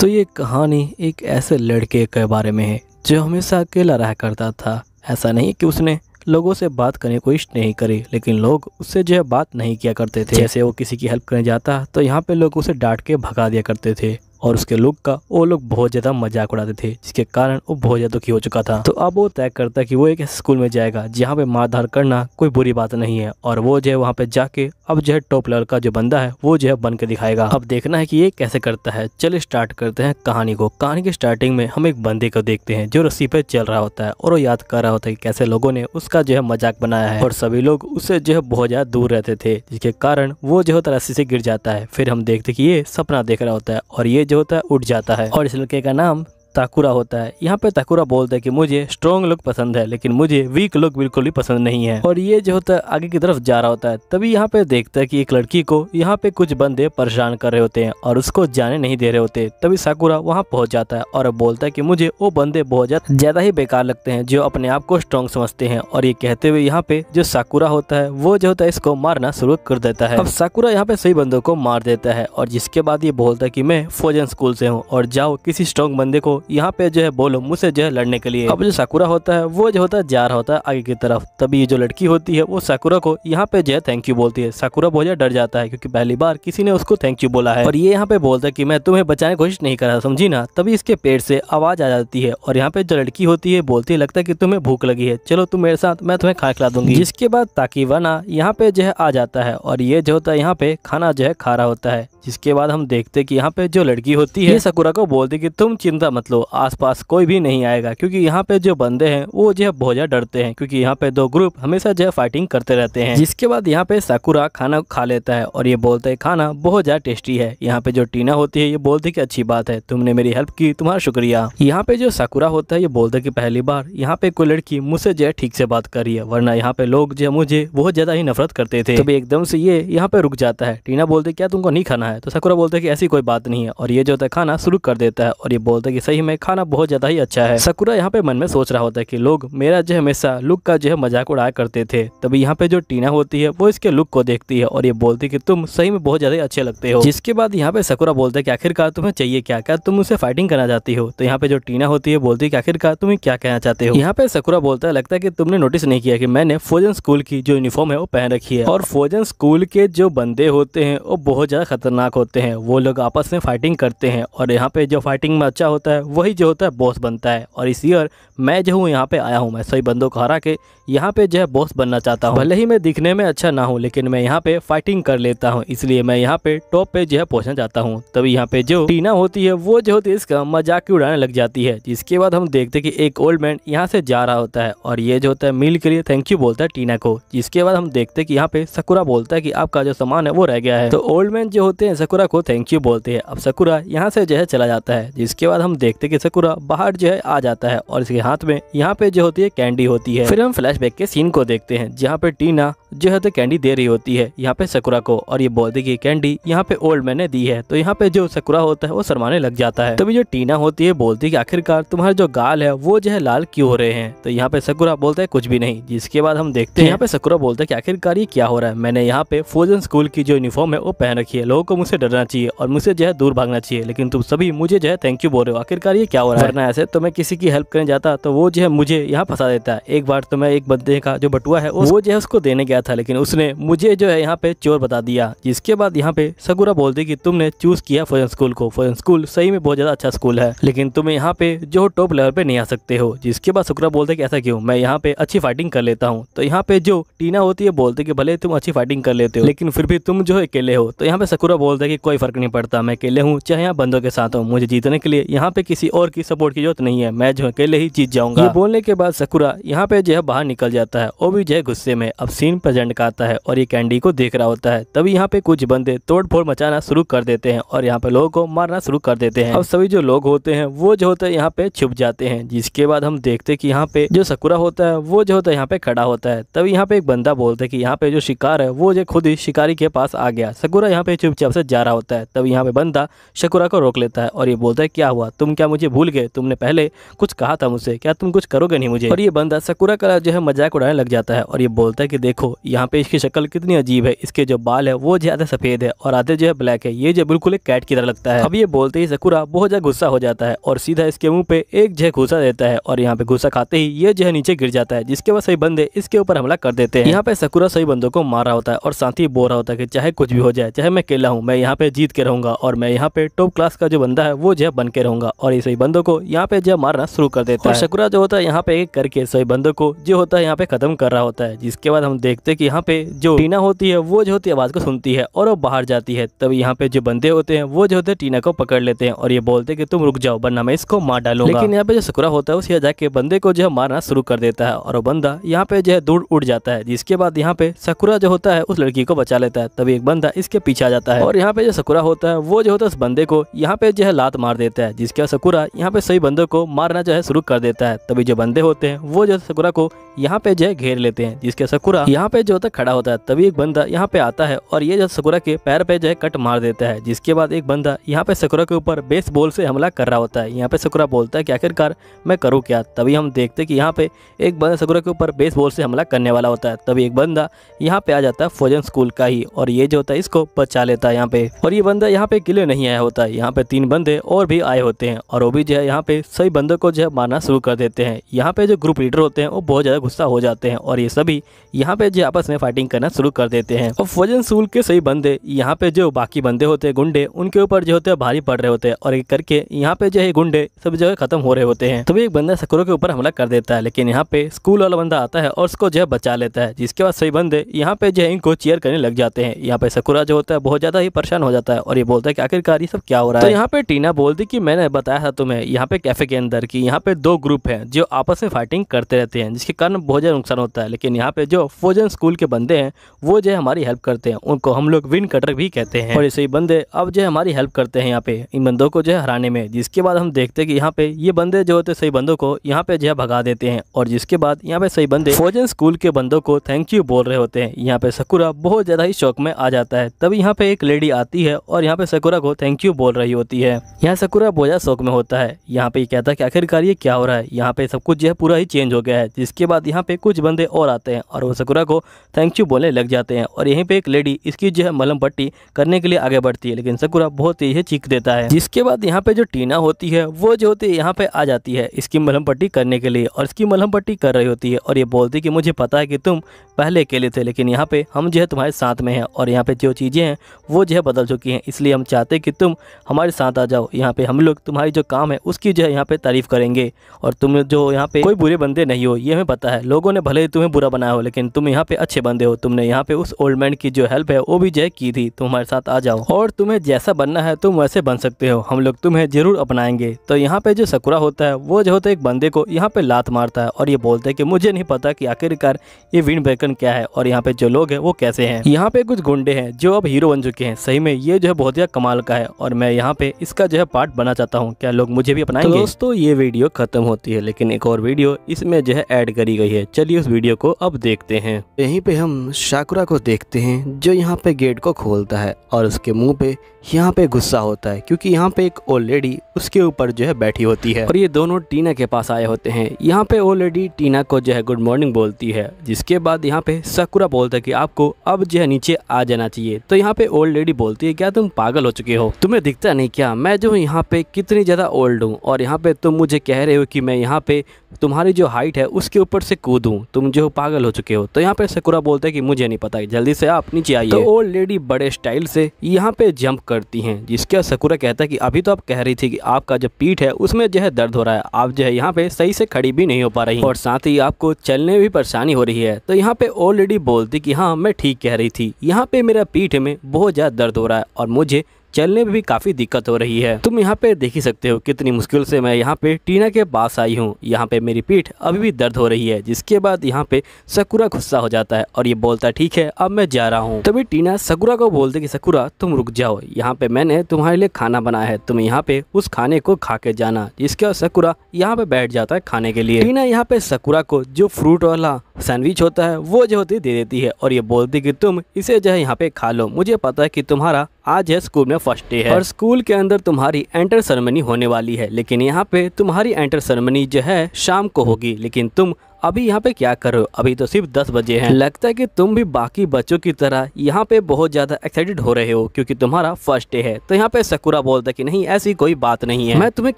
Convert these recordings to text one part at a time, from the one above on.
तो ये कहानी एक ऐसे लड़के के बारे में है जो हमेशा अकेला रहा करता था ऐसा नहीं कि उसने लोगों से बात करने की कोशिश नहीं करी लेकिन लोग उससे जो है बात नहीं किया करते थे जैसे वो किसी की हेल्प करने जाता तो यहाँ पे लोग उसे डांट के भगा दिया करते थे और उसके लुक का वो लोग बहुत ज़्यादा मजाक उड़ाते थे जिसके कारण वो बहुत ज़्यादा दुखी हो चुका था तो अब वो तय करता है कि वो एक स्कूल में जाएगा जहाँ पे मारधार करना कोई बुरी बात नहीं है और वो जो है वहाँ पे जाके अब जो है टॉप लेवल का जो बंदा है वो जो है बन के दिखाएगा अब देखना है की ये कैसे करता है चलिए स्टार्ट करते हैं कहानी को कहानी के स्टार्टिंग में हम एक बंदे को देखते हैं जो रस्सी पे चल रहा होता है और वो याद कर रहा होता है कैसे लोगों ने उसका जो है मजाक बनाया है और सभी लोग उससे जो है बहुत ज़्यादा दूर रहते थे जिसके कारण वो जो होता रस्सी से गिर जाता है फिर हम देखते कि ये सपना देख रहा होता है और ये जो होता है उठ जाता है और इस लड़के का नाम ताकुरा होता है यहाँ पे ताकुरा बोलता है कि मुझे स्ट्रॉन्ग लुक पसंद है लेकिन मुझे वीक लुक बिल्कुल भी पसंद नहीं है और ये जो होता है आगे की तरफ जा रहा होता है तभी यहाँ पे देखता है कि एक लड़की को यहाँ पे कुछ बंदे परेशान कर रहे होते हैं और उसको जाने नहीं दे रहे होते तभी साकुरा वहाँ पहुंच जाता है और बोलता है की मुझे वो बंदे बहुत ज्यादा ही बेकार लगते हैं जो अपने आप को स्ट्रॉन्ग समझते हैं और ये कहते हुए यहाँ पे जो साकुरा होता है वो जो होता है इसको मारना शुरू कर देता है अब साकुरा यहाँ पे सही बंदों को मार देता है और जिसके बाद ये बोलता है की मैं फौजन स्कूल से हूँ और जाओ किसी स्ट्रॉन्ग बंदे को यहाँ पे जो है बोलो मुझसे जो है लड़ने के लिए अब जो साकुरा होता है वो जो होता है जा रहा होता है आगे की तरफ तभी जो लड़की होती है वो साकुरा को यहाँ पे जो है थैंक यू बोलती है साकुरा बहुत डर जाता है क्योंकि पहली बार किसी ने उसको थैंक यू बोला है और ये यहाँ पे बोलता है की मैं तुम्हें बचाने की कोशिश नहीं कर रहा समझी ना तभी इसके पेट से आवाज आ जाती है और यहाँ पे जो लड़की होती है बोलती है लगता है की तुम्हें भूख लगी है चलो तुम मेरे साथ मैं तुम्हें खा खिला दूंगी जिसके बाद ताकि वना यहाँ पे जो है आ जाता है और ये जो होता है यहाँ पे खाना जो है खा रहा होता है जिसके बाद हम देखते कि यहाँ पे जो लड़की होती है सकुरा को बोलती कि तुम चिंता मत मत लो आसपास कोई भी नहीं आएगा क्योंकि यहाँ पे जो बंदे हैं वो जो है बहुत ज़्यादा डरते हैं क्योंकि यहाँ पे दो ग्रुप हमेशा जो है फाइटिंग करते रहते हैं जिसके बाद यहाँ पे साकुरा खाना खा लेता है और ये बोलते है खाना बहुत ज़्यादा टेस्टी है यहाँ पे जो टीना होती है ये बोलती की अच्छी बात है तुमने मेरी हेल्प की तुम्हारा शुक्रिया यहाँ पे जो साकुरा होता है ये बोलता की पहली बार यहाँ पे कोई लड़की मुझसे जो है ठीक से बात कर रही है वरना यहाँ पे लोग जो मुझे बहुत ज़्यादा ही नफरत करते थे तभी एकदम से ये यहाँ पे रुक जाता है टीना बोलते क्या तुमको नहीं खाना है तो साकुरा बोलते की ऐसी कोई बात नहीं है और ये जो होता है खाना शुरू कर देता है और ये बोलता है कि सही दही में खाना बहुत ज़्यादा ही अच्छा है सकुरा यहाँ पे मन में सोच रहा होता है कि लोग मेरा जो हमेशा लुक का जो है मजाक उड़ाया करते थे तभी यहाँ पे जो टीना होती है वो इसके लुक को देखती है और ये बोलती है कि तुम सही में बहुत ज़्यादा अच्छे लगते हो जिसके बाद यहाँ पे सकुरा बोलते है कि आखिरकार तुम्हें चाहिए क्या क्या तुम उसे फाइटिंग करना चाहती हो तो यहाँ पे जो टीना होती है बोलती है की आखिरकार तुम्हें क्या कहना चाहते हो यहाँ पे सकुरा बोलता है लगता है की तुमने नोटिस नहीं किया की मैंने फोजन स्कूल की जो यूनिफॉर्म है वो पहन रखी है और फोजन स्कूल के जो बंदे होते हैं वो बहुत ज़्यादा खतरनाक होते हैं वो लोग आपस में फाइटिंग करते हैं और यहाँ पे जो फाइटिंग में अच्छा होता है वही जो होता है बॉस बनता है और इस ईयर मैं जो हूँ यहाँ पे आया हूँ मैं सही बंदों को हरा के यहाँ पे जो है बॉस बनना चाहता हूँ भले ही मैं दिखने में अच्छा ना हूँ लेकिन मैं यहाँ पे फाइटिंग कर लेता हूँ इसलिए मैं यहाँ पे टॉप पे जो है पहुँचना चाहता हूँ तभी यहाँ पे जो टीना होती है वो जो होती है इसका मजाक उड़ाने लग जाती है जिसके बाद हम देखते कि एक ओल्ड मैन यहाँ से जा रहा होता है और ये जो होता है मिल के लिए थैंक यू बोलता है टीना को जिसके बाद हम देखते कि यहाँ पे सकुरा बोलता है कि आपका जो सामान है वो रह गया है तो ओल्ड मैन जो होते हैं सकुरा को थैंक यू बोलते हैं अब सकुरा यहाँ से जो है चला जाता है जिसके बाद हम देखते देखते कि सकुरा बाहर जो है आ जाता है और इसके हाथ में यहाँ पे जो होती है कैंडी होती है फिर हम फ्लैश के सीन को देखते हैं जहाँ पे टीना जो है तो कैंडी दे रही होती है यहाँ पे सकुरा को और ये बोलती की कैंडी यहाँ पे ओल्ड मैन ने दी है तो यहाँ पे जो सकुरा होता है वो शरमाने लग जाता है तभी जो टीना होती है बोलती की आखिरकार तुम्हारे जो गाल है वो जो है लाल क्यों हो रहे हैं तो यहाँ पे सकुरा बोलता है कुछ भी नहीं जिसके बाद हम देखते हैं यहाँ पे सकुरा बोलता है की आखिरकार ये क्या हो रहा है मैंने यहाँ पे फोजन स्कूल की जो यूनिफॉर्म है वो पहन रखी है लोगों को मुझसे डरना चाहिए और मुझसे जो है दूर भागना चाहिए लेकिन तुम सभी मुझे जो है थैंक यू बोल रहे हो आखिरकार आखिरकार ये क्या हो रहा है वरना ऐसे तो मैं किसी की हेल्प करने जाता तो वो जो है मुझे यहाँ फंसा देता है एक बार तो मैं एक बंदे का जो बटुआ है वो जो है उसको देने गया था लेकिन उसने मुझे जो है यहाँ पे चोर बता दिया जिसके बाद यहाँ पे सगुरा बोल दी तुमने चूज किया फोरन स्कूल को फोरन स्कूल सही में बहुत ज्यादा अच्छा स्कूल है लेकिन तुम यहाँ पे जो टॉप लेवल पे नहीं आ सकते हो जिसके बाद सगुरा बोलते कि ऐसा क्यों मैं यहाँ पे अच्छी फाइटिंग कर लेता हूँ तो यहाँ पे जो टीना होती है बोलते कि भले तुम अच्छी फाइटिंग कर लेते हो लेकिन फिर भी तुम जो है अकेले हो तो यहाँ पे सकुरा बोलता है कि कोई फर्क नहीं पड़ता मैं अकेले हूँ चाहे यहाँ बंदों के साथ हूँ मुझे जीतने के लिए यहाँ पे किसी किसी और की सपोर्ट की जरूरत नहीं है मैं जो अकेले ही जीत जाऊंगा ये बोलने के बाद सकुरा यहाँ पे जो है बाहर निकल जाता है और भी जय गुस्से में अब सीन प्रेजेंट का आता है और ये कैंडी को देख रहा होता है तभी यहाँ पे कुछ बंदे तोड़फोड़ मचाना शुरू कर देते हैं और यहाँ पे लोगों को मारना शुरू कर देते हैं अब सभी जो लोग होते हैं वो जो होता है यहाँ पे छुप जाते हैं जिसके बाद हम देखते कि यहाँ पे जो सकुरा होता है वो जो होता है यहाँ पे खड़ा होता है तभी यहाँ पे एक बंदा बोलता है कि यहाँ पे जो शिकार है वो जो खुद ही शिकारी के पास आ गया सकुरा यहाँ पे चुपचाप से जा रहा होता है तब यहाँ पे बंदा शकुरा को रोक लेता है और ये बोलता है क्या हुआ तुम क्या क्या मुझे भूल गए तुमने पहले कुछ कहा था मुझसे क्या तुम कुछ करोगे नहीं मुझे और ये बंदा सकुरा का जो है मजाक उड़ाने लग जाता है और ये बोलता है कि देखो यहाँ पे इसकी शक्ल कितनी अजीब है इसके जो बाल है वो ज़्यादा सफ़ेद है और आधे जो है ब्लैक है ये जो बिल्कुल एक कैट की तरह लगता है अब ये बोलते ही सकुरा बहुत ज़्यादा गुस्सा हो जाता है और सीधा इसके मुंह पे एक जो घुसा देता है और यहाँ पे घुसा खाते ही ये जो है नीचे गिर जाता है जिसके बाद सही बंदे इसके ऊपर हमला कर देते हैं यहाँ पे सकुरा सही बंदों को मार रहा होता है और साथ ही बोल रहा होता है की चाहे कुछ भी हो जाए चाहे मैं अकेला हूँ मैं यहाँ पे जीत के रहूंगा और मैं यहाँ पे टॉप क्लास का जो बंदा है वो जो है बन के रहूंगा और और ये सही बंदों को यहाँ पे जो मारना शुरू कर देता है शकुरा जो होता है यहाँ पे एक करके सही बंदों को जो होता है यहाँ पे खत्म कर रहा होता है जिसके बाद हम देखते हैं कि यहाँ पे जो टीना होती है वो जो होती है आवाज को सुनती है और वो बाहर जाती है तब यहाँ पे जो बंदे होते हैं वो जो होते हैं टीना को पकड़ लेते हैं और ये बोलते हैं कि तुम रुक जाओ वरना मैं इसको मार डालूंगा लेकिन यहाँ पे जो शकुरा होता है उसे जाके बंदे को जो है मारना शुरू कर देता है और वो बंदा यहाँ पे जो है दूर उड़ जाता है जिसके बाद यहाँ पे शकुरा जो होता है उस लड़की को बचा लेता है तभी एक बंदा इसके पीछे आ जाता है और यहाँ पे जो शकुरा होता है वो जो होता है उस बंदे को यहाँ पे जो है लात मार देता है जिसके बाद सकुरा यहाँ पे सही बंदों को मारना जो है शुरू कर देता है तभी जो बंदे होते हैं वो जो सकुरा को यहाँ पे जो है घेर लेते हैं जिसके सकुरा यहाँ पे जो होता है खड़ा होता है तभी एक बंदा यहाँ पे आता है और ये जो सकुरा के पैर पे जो है कट मार देता है जिसके बाद एक बंदा यहाँ पे सकुरा के ऊपर बेस बॉल से हमला कर रहा होता है यहाँ पे सकुरा बोलता है की आखिरकार मैं करूँ क्या तभी हम देखते कि यहाँ पे एक बंदा सकुरा के ऊपर बेस बॉल से हमला करने वाला होता है तभी एक बंदा यहाँ पे आ जाता है फोजन स्कूल का ही और ये जो होता है इसको बचा लेता है यहाँ पे और ये बंदा यहाँ पे किले नहीं आया होता है यहाँ पे तीन बंदे और भी आए होते हैं और वो भी जो है यहाँ पे सभी बंदों को जो है मारना शुरू कर देते हैं यहाँ पे जो ग्रुप लीडर होते हैं वो बहुत ज़्यादा गुस्सा हो जाते हैं और ये सभी यहाँ पे जो आपस में फाइटिंग करना शुरू कर देते हैं और फौजन सूल के सही बंदे यहाँ पे जो बाकी बंदे होते हैं गुंडे उनके ऊपर जो होते हैं भारी पड़ रहे होते हैं और एक करके यहाँ पे जो है गुंडे सब जो है खत्म हो रहे होते हैं तभी एक बंदा सकुरो के ऊपर हमला कर देता है लेकिन यहाँ पे स्कूल वाला बंदा आता है और उसको जो है बचा लेता है जिसके बाद सही बंदे यहाँ पे जो है इनको चेयर करने लग जाते हैं यहाँ पे सकुरा जो होता है बहुत ज़्यादा ही परेशान हो जाता है और ये बोलता है कि आखिरकार ये सब क्या हो रहा है तो यहाँ पे टीना बोलती कि मैंने बताया बताया था तुम्हें यहाँ पे कैफ़े के अंदर कि यहाँ पे दो ग्रुप हैं जो आपस में फाइटिंग करते रहते हैं जिसके कारण बहुत ज़्यादा नुकसान होता है लेकिन यहाँ पे जो फोजन स्कूल के बंदे हैं वो जो है हमारी हेल्प करते हैं उनको हम लोग विन कटर भी कहते हैं और ऐसे ही बंदे अब जो है हमारी हेल्प करते हैं यहाँ पे इन बंदों को जो है हराने में जिसके बाद हम देखते हैं कि यहाँ पे ये बंदे जो होते सही बंदों को यहाँ पे जो है भगा देते हैं और जिसके बाद यहाँ पे सही बंदे फोजन स्कूल के बंदों को थैंक यू बोल रहे होते हैं यहाँ पे सकुरा बहुत ज़्यादा ही शौक में आ जाता है तभी यहाँ पे एक लेडी आती है और यहाँ पे सकुरा को थैंक यू बोल रही होती है यहाँ सकुरा बोझा शौक में होता है यहाँ पे ये कहता है कि आखिरकार ये क्या हो रहा है यहाँ पे सब कुछ जो है पूरा ही चेंज हो गया है जिसके बाद यहाँ पे कुछ बंदे और आते हैं और वो सकुरा को थैंक यू बोलने लग जाते हैं और यहीं पे एक लेडी इसकी जो है मलम पट्टी करने के लिए आगे बढ़ती है लेकिन सकुरा बहुत ही चीख देता है जिसके बाद यहाँ पे जो टीना होती है वो जो होती है यहाँ पे आ जाती है इसकी मलम पट्टी करने के लिए और इसकी मलम पट्टी कर रही होती है और ये बोलती है कि मुझे पता है कि तुम पहले अकेले थे लेकिन यहाँ पे हम जो है तुम्हारे साथ में है और यहाँ पे जो चीज़ें हैं वो जो है बदल चुकी हैं इसलिए हम चाहते कि तुम हमारे साथ आ जाओ यहाँ पे हम लोग तुम्हारी जो काम है उसकी जो है यहाँ पे तारीफ़ करेंगे और तुम जो यहाँ पे कोई बुरे बंदे नहीं हो ये हमें पता है लोगों ने भले ही तुम्हें बुरा बनाया हो लेकिन तुम यहाँ पे अच्छे बंदे हो तुमने यहाँ पे उस ओल्ड मैन की जो हेल्प है वो भी जो की थी तुम हमारे साथ आ जाओ और तुम्हें जैसा बनना है तुम वैसे बन सकते हो हम लोग तुम्हें जरूर अपनाएंगे तो यहाँ पे जो सकुरा होता है वो जो होता है एक बंदे को यहाँ पे लात मारता है और ये बोलता है कि मुझे नहीं पता कि आखिरकार ये विंड ब्रेकन क्या है और यहाँ पे जो लोग है वो कैसे है यहाँ पे कुछ गुंडे है जो अब हीरो बन चुके हैं सही में ये जो है बहुत ही कमाल का है और मैं यहाँ पे इसका जो है पार्ट बना चाहता हूँ क्या क्या लोग मुझे भी अपनाएंगे तो दोस्तों ये वीडियो खत्म होती है लेकिन एक और वीडियो इसमें जो है ऐड करी गई है चलिए उस वीडियो को अब देखते हैं यहीं पे हम शाकुरा को देखते हैं जो यहाँ पे गेट को खोलता है और उसके मुंह पे यहाँ पे गुस्सा होता है क्योंकि यहाँ पे एक ओल्ड लेडी उसके ऊपर जो है बैठी होती है और ये दोनों टीना के पास आए होते हैं यहाँ पे ओल्ड लेडी टीना को जो है गुड मॉर्निंग बोलती है जिसके बाद यहाँ पे सकुरा बोलता है कि आपको अब जो है नीचे आ जाना चाहिए तो यहाँ पे ओल्ड लेडी बोलती है क्या तुम पागल हो चुके हो तुम्हें दिखता नहीं क्या मैं जो यहाँ पे कितनी ज्यादा ज़्यादा ओल्ड हूँ और यहाँ पे तुम मुझे कह रहे हो कि मैं यहाँ पे तुम्हारी जो हाइट है उसके ऊपर से कूदूँ तुम जो पागल हो चुके हो तो यहाँ पे सकुरा बोलता है कि मुझे नहीं पता है जल्दी से आप नीचे आइए तो ओल्ड लेडी बड़े स्टाइल से यहाँ पे जंप करती हैं जिसका सकुरा कहता है कि अभी तो आप कह रही थी कि आपका जो पीठ है उसमें जो है दर्द हो रहा है आप जो है यहाँ पे सही से खड़ी भी नहीं हो पा रही और साथ ही आपको चलने भी परेशानी हो रही है तो यहाँ पे ओल्ड लेडी बोलती कि हाँ मैं ठीक कह रही थी यहाँ पे मेरा पीठ में बहुत ज़्यादा दर्द हो रहा है और मुझे चलने में भी काफ़ी दिक्कत हो रही है तुम यहाँ पे देख ही सकते हो कितनी मुश्किल से मैं यहाँ पे टीना के पास आई हूँ यहाँ पे मेरी पीठ अभी भी दर्द हो रही है जिसके बाद यहाँ पे सकुरा गुस्सा हो जाता है और ये बोलता है ठीक है अब मैं जा रहा हूँ तभी टीना सकुरा को बोलते की सकुरा तुम रुक जाओ यहाँ पे मैंने तुम्हारे लिए खाना बनाया है तुम यहाँ पे उस खाने को खा के जाना जिसके सकुरा यहाँ पे बैठ जाता है खाने के लिए टीना यहाँ पे सकुरा को जो फ्रूट वाला सैंडविच होता है वो जो होती दे देती है और ये बोलती कि तुम इसे जो है यहाँ पे खा लो मुझे पता है कि तुम्हारा आज है स्कूल में फर्स्ट डे है और स्कूल के अंदर तुम्हारी एंटर सेरेमनी होने वाली है लेकिन यहाँ पे तुम्हारी एंटर सेरेमनी जो है शाम को होगी लेकिन तुम अभी यहाँ पे क्या करो अभी तो सिर्फ दस बजे हैं लगता है कि तुम भी बाकी बच्चों की तरह यहाँ पे बहुत ज़्यादा एक्साइटेड हो रहे हो क्योंकि तुम्हारा फर्स्ट डे है तो यहाँ पे सकुरा बोलता कि नहीं ऐसी कोई बात नहीं है मैं तुम्हें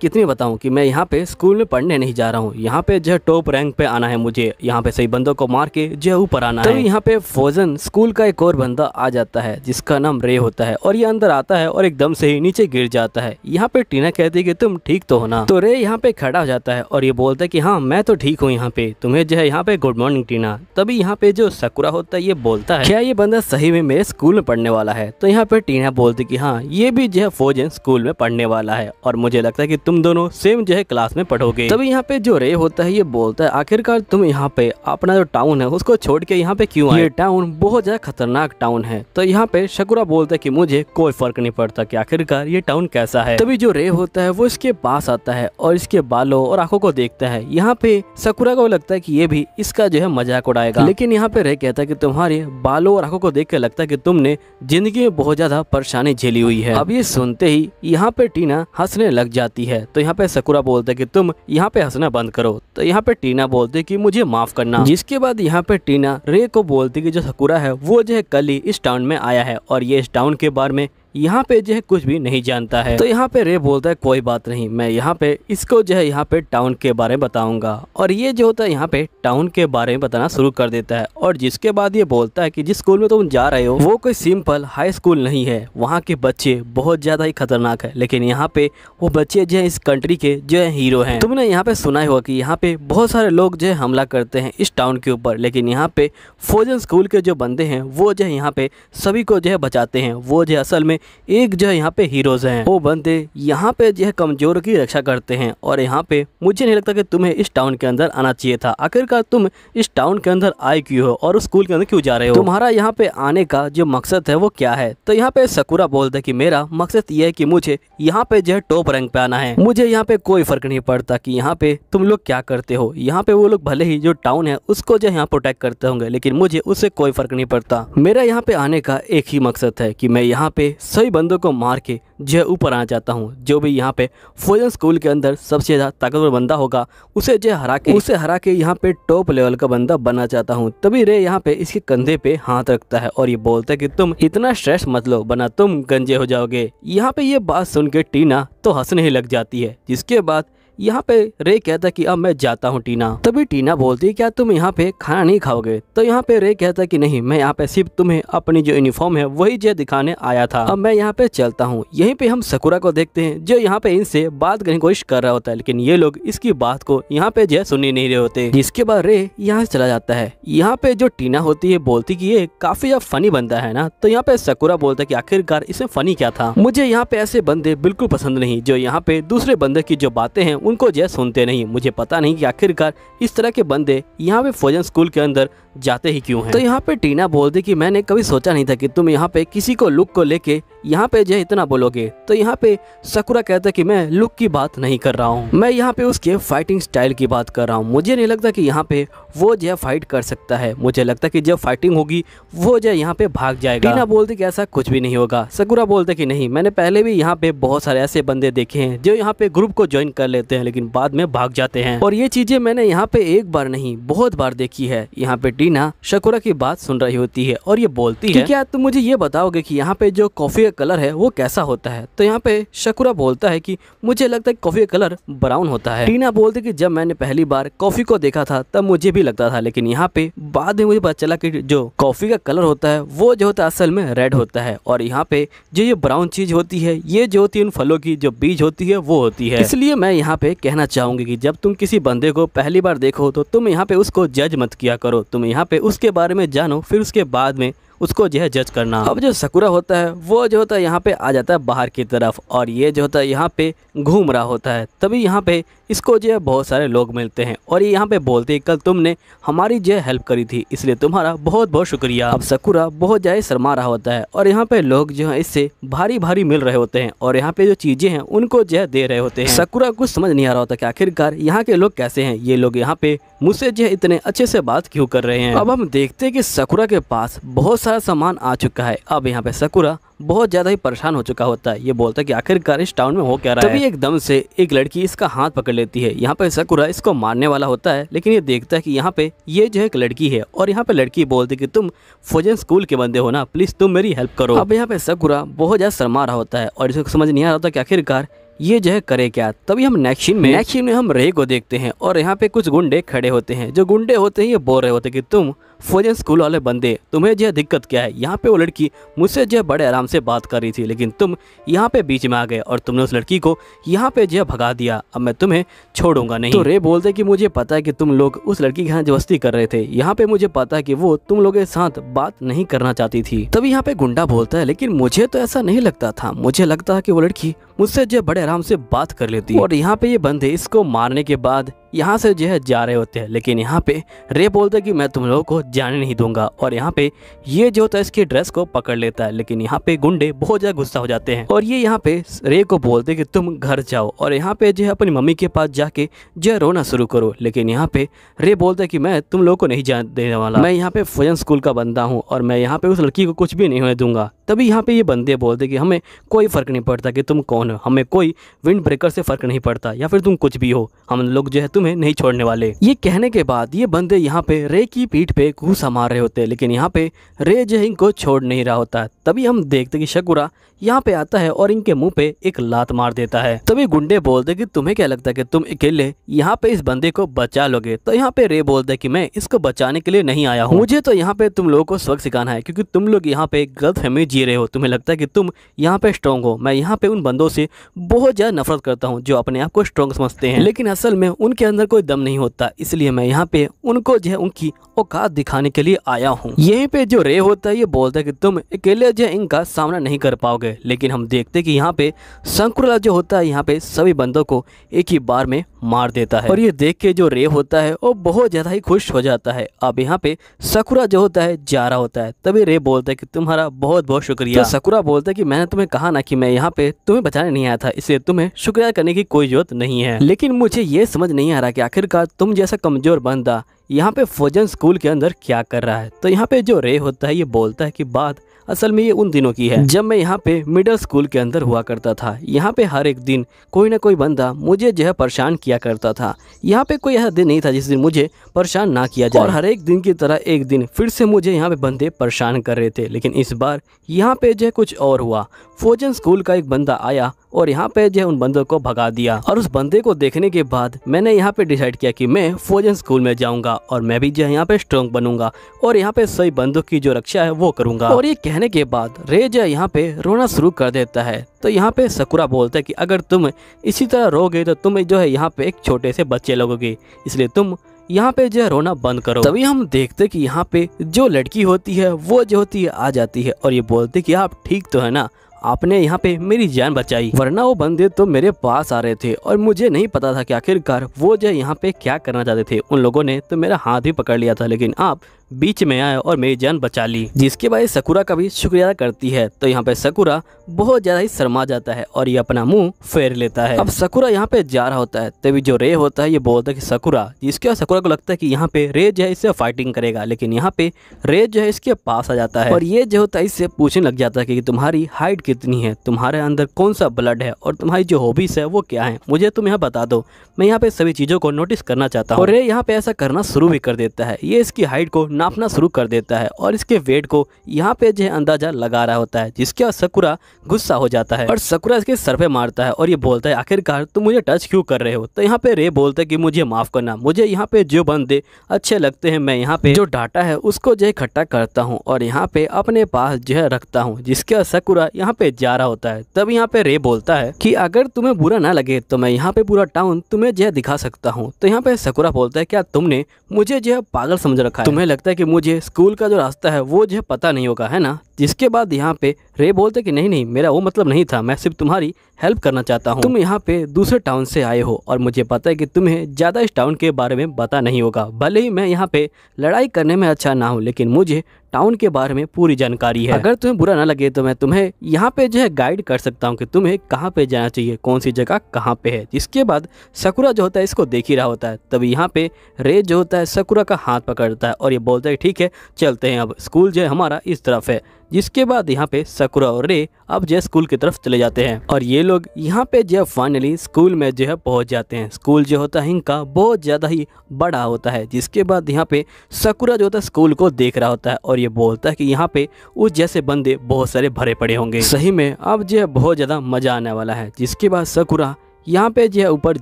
कितनी बताऊँ कि मैं यहाँ पे स्कूल में पढ़ने नहीं जा रहा हूँ यहाँ पे जो टॉप रैंक पे आना है मुझे यहाँ पे सही बंदों को मार के जो ऊपर आना तो है यहाँ पे फोजन स्कूल का एक और बंदा आ जाता है जिसका नाम रे होता है और ये अंदर आता है और एकदम से ही नीचे गिर जाता है यहाँ पे टीना कहती है की तुम ठीक तो होना तो रे यहाँ पे खड़ा हो जाता है और ये बोलता है की हाँ मैं तो ठीक हूँ यहाँ पे तुम्हें जो है यहाँ पे गुड मॉर्निंग टीना तभी यहाँ पे जो सकुरा होता है ये बोलता है क्या ये बंदा सही में मेरे स्कूल में पढ़ने वाला है तो यहाँ पे टीना बोलती कि हाँ ये भी जो है फोजन स्कूल में पढ़ने वाला है और मुझे लगता है कि तुम दोनों सेम जो है क्लास में पढ़ोगे तभी यहाँ पे जो रे होता है ये बोलता है आखिरकार तुम यहाँ पे अपना जो टाउन है उसको छोड़ के यहाँ पे क्यूँ ये टाउन बहुत ज्यादा खतरनाक टाउन है तो यहाँ पे शकुरा बोलता है की मुझे कोई फर्क नहीं पड़ता की आखिरकार ये टाउन कैसा है तभी जो रे होता है वो इसके पास आता है और इसके बालों और आंखों को देखता है यहाँ पे सकुरा को लगता है कि ये भी इसका जो है मजाक उड़ाएगा लेकिन यहाँ पे रह कहता है कि तुम्हारे बालों और आंखों को देख के लगता है कि तुमने जिंदगी में बहुत ज्यादा परेशानी झेली हुई है अब ये सुनते ही यहाँ पे टीना हंसने लग जाती है तो यहाँ पे सकुरा बोलते की तुम यहाँ पे हंसना बंद करो तो यहाँ पे टीना बोलते की मुझे माफ करना जिसके बाद यहाँ पे टीना रे को बोलती की जो सकुरा है वो जो है कल ही इस टाउन में आया है और ये इस टाउन के बारे में यहाँ पे जो है कुछ भी नहीं जानता है तो यहाँ पे रे बोलता है कोई बात नहीं मैं यहाँ पे इसको जो है यहाँ पे टाउन के बारे में बताऊंगा और ये जो होता है यहाँ पे टाउन के बारे में बताना शुरू कर देता है और जिसके बाद ये बोलता है कि जिस स्कूल में तुम जा रहे हो वो कोई सिंपल हाई स्कूल नहीं है वहाँ के बच्चे बहुत ज़्यादा ही खतरनाक है लेकिन यहाँ पे वो बच्चे जो है इस कंट्री के जो है हीरो है तुमने यहाँ पे सुना होगा की यहाँ पे बहुत सारे लोग जो है हमला करते हैं इस टाउन के ऊपर लेकिन यहाँ पे फौजन स्कूल के जो बंदे हैं वो जो है यहाँ पे सभी को जो है बचाते हैं वो जो असल में एक जो है यहाँ पे हीरोज हैं वो बंदे यहाँ पे जो है कमजोर की रक्षा करते हैं और यहाँ पे मुझे नहीं लगता कि तुम्हें इस टाउन के अंदर आना चाहिए था आखिरकार तुम इस टाउन के अंदर आए क्यों हो और उस स्कूल के अंदर क्यों जा रहे हो तुम्हारा यहाँ पे आने का जो मकसद है वो क्या है तो यहाँ पे सकूरा बोलते है मेरा मकसद ये है की मुझे यहाँ पे जो है टॉप रैंक पे आना है मुझे यहाँ पे कोई फर्क नहीं पड़ता की यहाँ पे तुम लोग क्या करते हो यहाँ पे वो लोग भले ही जो टाउन है उसको जो यहाँ प्रोटेक्ट करते होंगे लेकिन मुझे उससे कोई फर्क नहीं पड़ता मेरा यहाँ पे आने का एक ही मकसद है कि मैं यहाँ पे सभी बंदों को मार के जय ऊपर आना चाहता हूँ जो भी यहाँ पे फोजन स्कूल के अंदर सबसे ज़्यादा ताकतवर बंदा होगा उसे जय हरा के उसे हरा के यहाँ पे टॉप लेवल का बंदा बनना चाहता हूँ तभी रे यहाँ पे इसके कंधे पे हाथ रखता है और ये बोलता है कि तुम इतना स्ट्रेस मत लो बना तुम गंजे हो जाओगे यहाँ पे ये बात सुन के टीना तो हंसने ही लग जाती है जिसके बाद यहाँ पे रे कहता है कि अब मैं जाता हूँ टीना तभी टीना बोलती है क्या तुम यहाँ पे खाना नहीं खाओगे तो यहाँ पे रे कहता की कि नहीं मैं यहाँ पे सिर्फ तुम्हें अपनी जो यूनिफॉर्म है वही जो दिखाने आया था अब मैं यहाँ पे चलता हूँ यहीं पे हम सकुरा को देखते हैं जो यहाँ पे इनसे बात करने की कोशिश कर रहा होता है लेकिन ये लोग इसकी बात को यहाँ पे जो सुनी नहीं रहे होते जिसके बाद रे यहाँ चला जाता है यहाँ पे जो टीना होती है बोलती की ये काफी ज्यादा फनी बनता है ना तो यहाँ पे सकुरा बोलता है की आखिरकार इसमें फनी क्या था मुझे यहाँ पे ऐसे बंदे बिल्कुल पसंद नहीं जो यहाँ पे दूसरे बंदे की जो बातें हैं उनको जय सुनते नहीं मुझे पता नहीं कि आखिरकार इस तरह के बंदे यहाँ पे फौजन स्कूल के अंदर जाते ही क्यों हैं तो यहाँ पे टीना बोलती कि मैंने कभी सोचा नहीं था कि तुम यहाँ पे किसी को लुक को लेके यहाँ पे जो इतना बोलोगे तो यहाँ पे सकुरा कहता कि मैं लुक की बात नहीं कर रहा हूँ मैं यहाँ पे उसके फाइटिंग स्टाइल की बात कर रहा हूँ मुझे नहीं लगता कि यहाँ पे वो जो फाइट कर सकता है मुझे लगता की जब फाइटिंग होगी वो जो यहाँ पे भाग जाएगा टीना बोलते की ऐसा कुछ भी नहीं होगा सकुरा बोलते की नहीं मैंने पहले भी यहाँ पे बहुत सारे ऐसे बंदे देखे हैं जो यहाँ पे ग्रुप को ज्वाइन कर लेते हैं लेकिन बाद में भाग जाते हैं और ये चीजें मैंने यहाँ पे एक बार नहीं बहुत बार देखी है यहाँ पे डीना शकुरा की बात सुन रही होती है और ये बोलती है क्या तुम मुझे ये बताओगे की यहाँ पे जो कॉफी का कलर है वो कैसा होता है तो यहाँ पे शकुरा बोलता है की मुझे लगता है कॉफी का कलर ब्राउन होता है डीना बोलती की जब मैंने पहली बार कॉफी को देखा था तब मुझे भी लगता था लेकिन यहाँ पे बाद में मुझे पता चला की जो कॉफी का कलर होता है वो जो होता है असल में रेड होता है और यहाँ पे जो ये ब्राउन चीज होती है ये जो होती है उन फलों की जो बीज होती है वो होती है इसलिए मैं यहाँ पे कहना चाहूंगी कि जब तुम किसी बंदे को पहली बार देखो तो तुम यहाँ पे उसको जज मत किया करो तुम यहाँ पे उसके बारे में जानो फिर उसके बाद में उसको जो है जज करना अब जो सकुरा होता है वो जो होता है यहाँ पे आ जाता है बाहर की तरफ और ये जो होता है यहाँ पे घूम रहा होता है तभी यहाँ पे इसको जो है बहुत सारे लोग मिलते हैं और ये यहाँ पे बोलते हैं कल तुमने हमारी जो है हेल्प करी थी इसलिए तुम्हारा बहुत बहुत शुक्रिया अब सकुरा बहुत ज़्यादा शर्मा रहा होता है और यहाँ पे लोग जो है इससे भारी भारी मिल रहे होते हैं और यहाँ पे जो चीज़ें हैं उनको जो है दे रहे होते हैं सकुरा कुछ समझ नहीं आ रहा होता कि आखिरकार यहाँ के लोग कैसे है ये लोग यहाँ पे मुझसे जो है इतने अच्छे से बात क्यों कर रहे हैं अब हम देखते हैं कि सकुरा के पास बहुत सारा सामान आ चुका है अब यहाँ पे सकुरा बहुत ज़्यादा ही परेशान हो चुका होता है ये बोलता है कि आखिरकार इस टाउन में हो क्या रहा है तभी एकदम से एक लड़की इसका हाथ पकड़ लेती है यहाँ पे सकुरा इसको मारने वाला होता है लेकिन ये देखता है कि यहाँ पे ये जो है एक लड़की है और यहाँ पे लड़की बोलती है कि तुम फोजन स्कूल के बंदे हो ना प्लीज़ तुम मेरी हेल्प करो अब यहाँ पे सकुरा बहुत ज़्यादा शर्मा रहा होता है और इसको समझ नहीं आ रहा होता कि आखिरकार ये जो है करे क्या तभी हम नेक्स्ट में नेक्स्ट में हम रे को देखते हैं और यहाँ पे कुछ गुंडे खड़े होते हैं जो गुंडे होते हैं ये बोल रहे होते कि तुम फौजन स्कूल वाले बंदे तुम्हें जो दिक्कत क्या है यहाँ पे वो लड़की मुझसे जो बड़े आराम से बात कर रही थी लेकिन तुम यहाँ पे बीच में आ गए और तुमने उस लड़की को यहाँ पे जो भगा दिया अब मैं तुम्हें छोड़ूंगा नहीं तो रे बोलते कि मुझे पता है कि तुम लोग उस लड़की के यहाँ जबस्ती कर रहे थे यहाँ पे मुझे पता है कि वो तुम लोग के साथ बात नहीं करना चाहती थी तभी यहाँ पे गुंडा बोलता है लेकिन मुझे तो ऐसा नहीं लगता था मुझे लगता है कि वो लड़की मुझसे जो बड़े आराम से बात कर लेती और यहाँ पे ये बंदे इसको मारने के बाद यहाँ से जो है जा रहे होते हैं लेकिन यहाँ पे रे बोलता है कि मैं तुम लोगों को जाने नहीं दूंगा और यहाँ पे ये जो होता है इसकी ड्रेस को पकड़ लेता है लेकिन यहाँ पे गुंडे बहुत ज़्यादा गुस्सा हो जाते हैं और ये यहाँ पे रे को बोलते कि तुम घर जाओ और यहाँ पे जो है अपनी मम्मी के पास जाके जो रोना शुरू करो लेकिन यहाँ पे रे बोलता है कि मैं तुम लोग को नहीं जाने देने वाला मैं यहाँ पे फजन स्कूल का बंदा हूँ और मैं यहाँ पे उस लड़की को कुछ भी नहीं होने दूंगा तभी यहाँ पे ये बंदे बोलते कि हमें कोई फ़र्क नहीं पड़ता कि तुम कौन हो हमें कोई विंड ब्रेकर से फ़र्क नहीं पड़ता या फिर तुम कुछ भी हो हम लोग जो है तुम्हें नहीं छोड़ने वाले ये कहने के बाद ये बंदे यहाँ पे रे की पीठ पे घूसा मार रहे होते लेकिन यहाँ पे रे जो इनको छोड़ नहीं रहा होता तभी हम देखते कि शकुरा यहाँ पे आता है और इनके मुंह पे एक लात मार देता है तभी गुंडे बोलते कि तुम्हें क्या लगता है कि तुम अकेले यहाँ पे इस बंदे को बचा लोगे तो यहाँ पे रे बोलते कि मैं इसको बचाने के लिए नहीं आया हूँ मुझे तो यहाँ पे तुम लोगों को सबक सिखाना है क्योंकि तुम लोग यहाँ पे गलत फहमी जी रहे हो तुम्हें लगता है कि तुम यहाँ पे स्ट्रॉन्ग हो मैं यहाँ पे उन बंदों से बहुत ज्यादा नफरत करता हूँ जो अपने आप को स्ट्रॉन्ग समझते हैं लेकिन असल में उनके अंदर कोई दम नहीं होता इसलिए मैं यहाँ पे उनको जो है उनकी औकात दिखाने के लिए आया हूँ यही पे जो रे होता है ये बोलता है की तुम अकेले जो इनका सामना नहीं कर पाओगे गए लेकिन हम देखते कि यहाँ पे संकुला जो होता है यहाँ पे सभी बंदों को एक ही बार में मार देता है और ये देख के जो रे होता है वो बहुत ज़्यादा ही खुश हो जाता है अब यहाँ पे सकुरा जो होता है जा रहा होता है तभी रे बोलता है कि तुम्हारा बहुत बहुत शुक्रिया तो सकुरा बोलता है कि मैंने तुम्हें कहा ना कि मैं यहाँ पे तुम्हें बचाने नहीं आया था इसलिए तुम्हें शुक्रिया करने की कोई जरूरत नहीं है लेकिन मुझे ये समझ नहीं आ रहा कि आखिरकार तुम जैसा कमजोर बंदा यहाँ पे फोजन स्कूल के अंदर क्या कर रहा है तो यहाँ पे जो रे होता है ये बोलता है कि बात असल में ये उन दिनों की है जब मैं यहाँ पे मिडिल स्कूल के अंदर हुआ करता था यहाँ पे हर एक दिन कोई ना कोई बंदा मुझे जो है परेशान किया करता था यहाँ पे कोई ऐसा दिन नहीं था जिस दिन मुझे परेशान ना किया जाए और हर एक दिन की तरह एक दिन फिर से मुझे यहाँ पे बंदे परेशान कर रहे थे लेकिन इस बार यहाँ पे जो है कुछ और हुआ फौजन स्कूल का एक बंदा आया और यहाँ पे जो है उन बंदों को भगा दिया और उस बंदे को देखने के बाद मैंने यहाँ पे डिसाइड किया कि मैं फौजन स्कूल में जाऊंगा और मैं भी जो है यहाँ पे स्ट्रॉन्ग बनूंगा और यहाँ पे सही बंदों की जो रक्षा है वो करूंगा और ये कहने कहने के बाद रेजा यहाँ पे रोना शुरू कर देता है तो यहाँ पे सकुरा बोलता है कि अगर तुम इसी तरह रोगे तो तुम जो है यहाँ पे एक छोटे से बच्चे लगोगे इसलिए तुम यहाँ पे जो है रोना बंद करो तभी हम देखते कि यहाँ पे जो लड़की होती है वो जो होती है आ जाती है और ये बोलते कि आप ठीक तो है ना आपने यहाँ पे मेरी जान बचाई वरना वो बंदे तो मेरे पास आ रहे थे और मुझे नहीं पता था कि आखिरकार वो जो यहाँ पे क्या करना चाहते थे उन लोगों ने तो मेरा हाथ ही पकड़ लिया था लेकिन आप बीच में आया और मेरी जान बचा ली जिसके बाद सकुरा का भी शुक्रिया करती है तो यहाँ पे सकुरा बहुत ज्यादा ही शर्मा जाता है और ये अपना मुंह फेर लेता है अब सकुरा यहाँ पे जा रहा होता है तभी जो रे होता है ये बोलता है कि सकुरा जिसके बाद सकुरा को लगता है कि यहाँ पे रे जो है इससे फाइटिंग करेगा लेकिन यहाँ पे रे जो है इसके पास आ जाता है और ये जो होता है इससे पूछने लग जाता है की तुम्हारी हाइट कितनी है तुम्हारे अंदर कौन सा ब्लड है और तुम्हारी जो हॉबीज है वो क्या है मुझे तुम यहाँ बता दो मैं यहाँ पे सभी चीजों को नोटिस करना चाहता हूँ और रे यहाँ पे ऐसा करना शुरू भी कर देता है ये इसकी हाइट को नापना शुरू कर देता है और इसके वेट को यहाँ पे जो है अंदाजा लगा रहा होता है जिसके सकुरा गुस्सा हो जाता है और सकुरा इसके सर पे मारता है और ये बोलता है आखिरकार तुम मुझे टच क्यों कर रहे हो तो यहाँ पे रे बोलता है कि मुझे माफ़ करना मुझे यहाँ पे जो बंदे अच्छे लगते हैं मैं यहाँ पे जो डाटा है उसको जो इकट्ठा करता हूँ और यहाँ पे अपने पास जो है रखता हूँ जिसके सकुरा यहाँ पे जा रहा होता है तब यहाँ पे रे बोलता है की अगर तुम्हें बुरा ना लगे तो मैं यहाँ पे पूरा टाउन तुम्हें जो दिखा सकता हूँ तो यहाँ पे सकुरा बोलता है क्या तुमने मुझे जो है पागल समझ रखा है तुम्हें लगता है लगता है कि मुझे स्कूल का जो रास्ता है वो जो पता नहीं होगा है ना जिसके बाद यहाँ पे रे बोलते कि नहीं नहीं मेरा वो मतलब नहीं था मैं सिर्फ तुम्हारी हेल्प करना चाहता हूँ तुम यहाँ पे दूसरे टाउन से आए हो और मुझे पता है कि तुम्हें ज़्यादा इस टाउन के बारे में पता नहीं होगा भले ही मैं यहाँ पे लड़ाई करने में अच्छा ना हूँ लेकिन मुझे टाउन के बारे में पूरी जानकारी है अगर तुम्हें बुरा ना लगे तो मैं तुम्हें यहाँ पे जो है गाइड कर सकता हूँ कि तुम्हें कहाँ पे जाना चाहिए कौन सी जगह कहाँ पे है जिसके बाद सकुरा जो होता है इसको देख ही रहा होता है तब यहाँ पे रे जो होता है सकुरा का हाथ पकड़ता है और ये बोलता है ठीक है चलते हैं अब स्कूल जो है हमारा इस तरफ है जिसके बाद यहाँ पे सकुरा और रे अब जय स्कूल की तरफ चले जाते हैं और ये लोग यहाँ पे जब फाइनली स्कूल में जो है पहुँच जाते हैं स्कूल जो होता है इनका बहुत ज़्यादा ही बड़ा होता है जिसके बाद यहाँ पे सकुरा जो होता है स्कूल को देख रहा होता है और ये बोलता है कि यहाँ पे उस जैसे बंदे बहुत सारे भरे पड़े होंगे सही में अब जो है बहुत ज़्यादा मज़ा आने वाला है जिसके बाद सकुरा यहाँ पे जो है ऊपर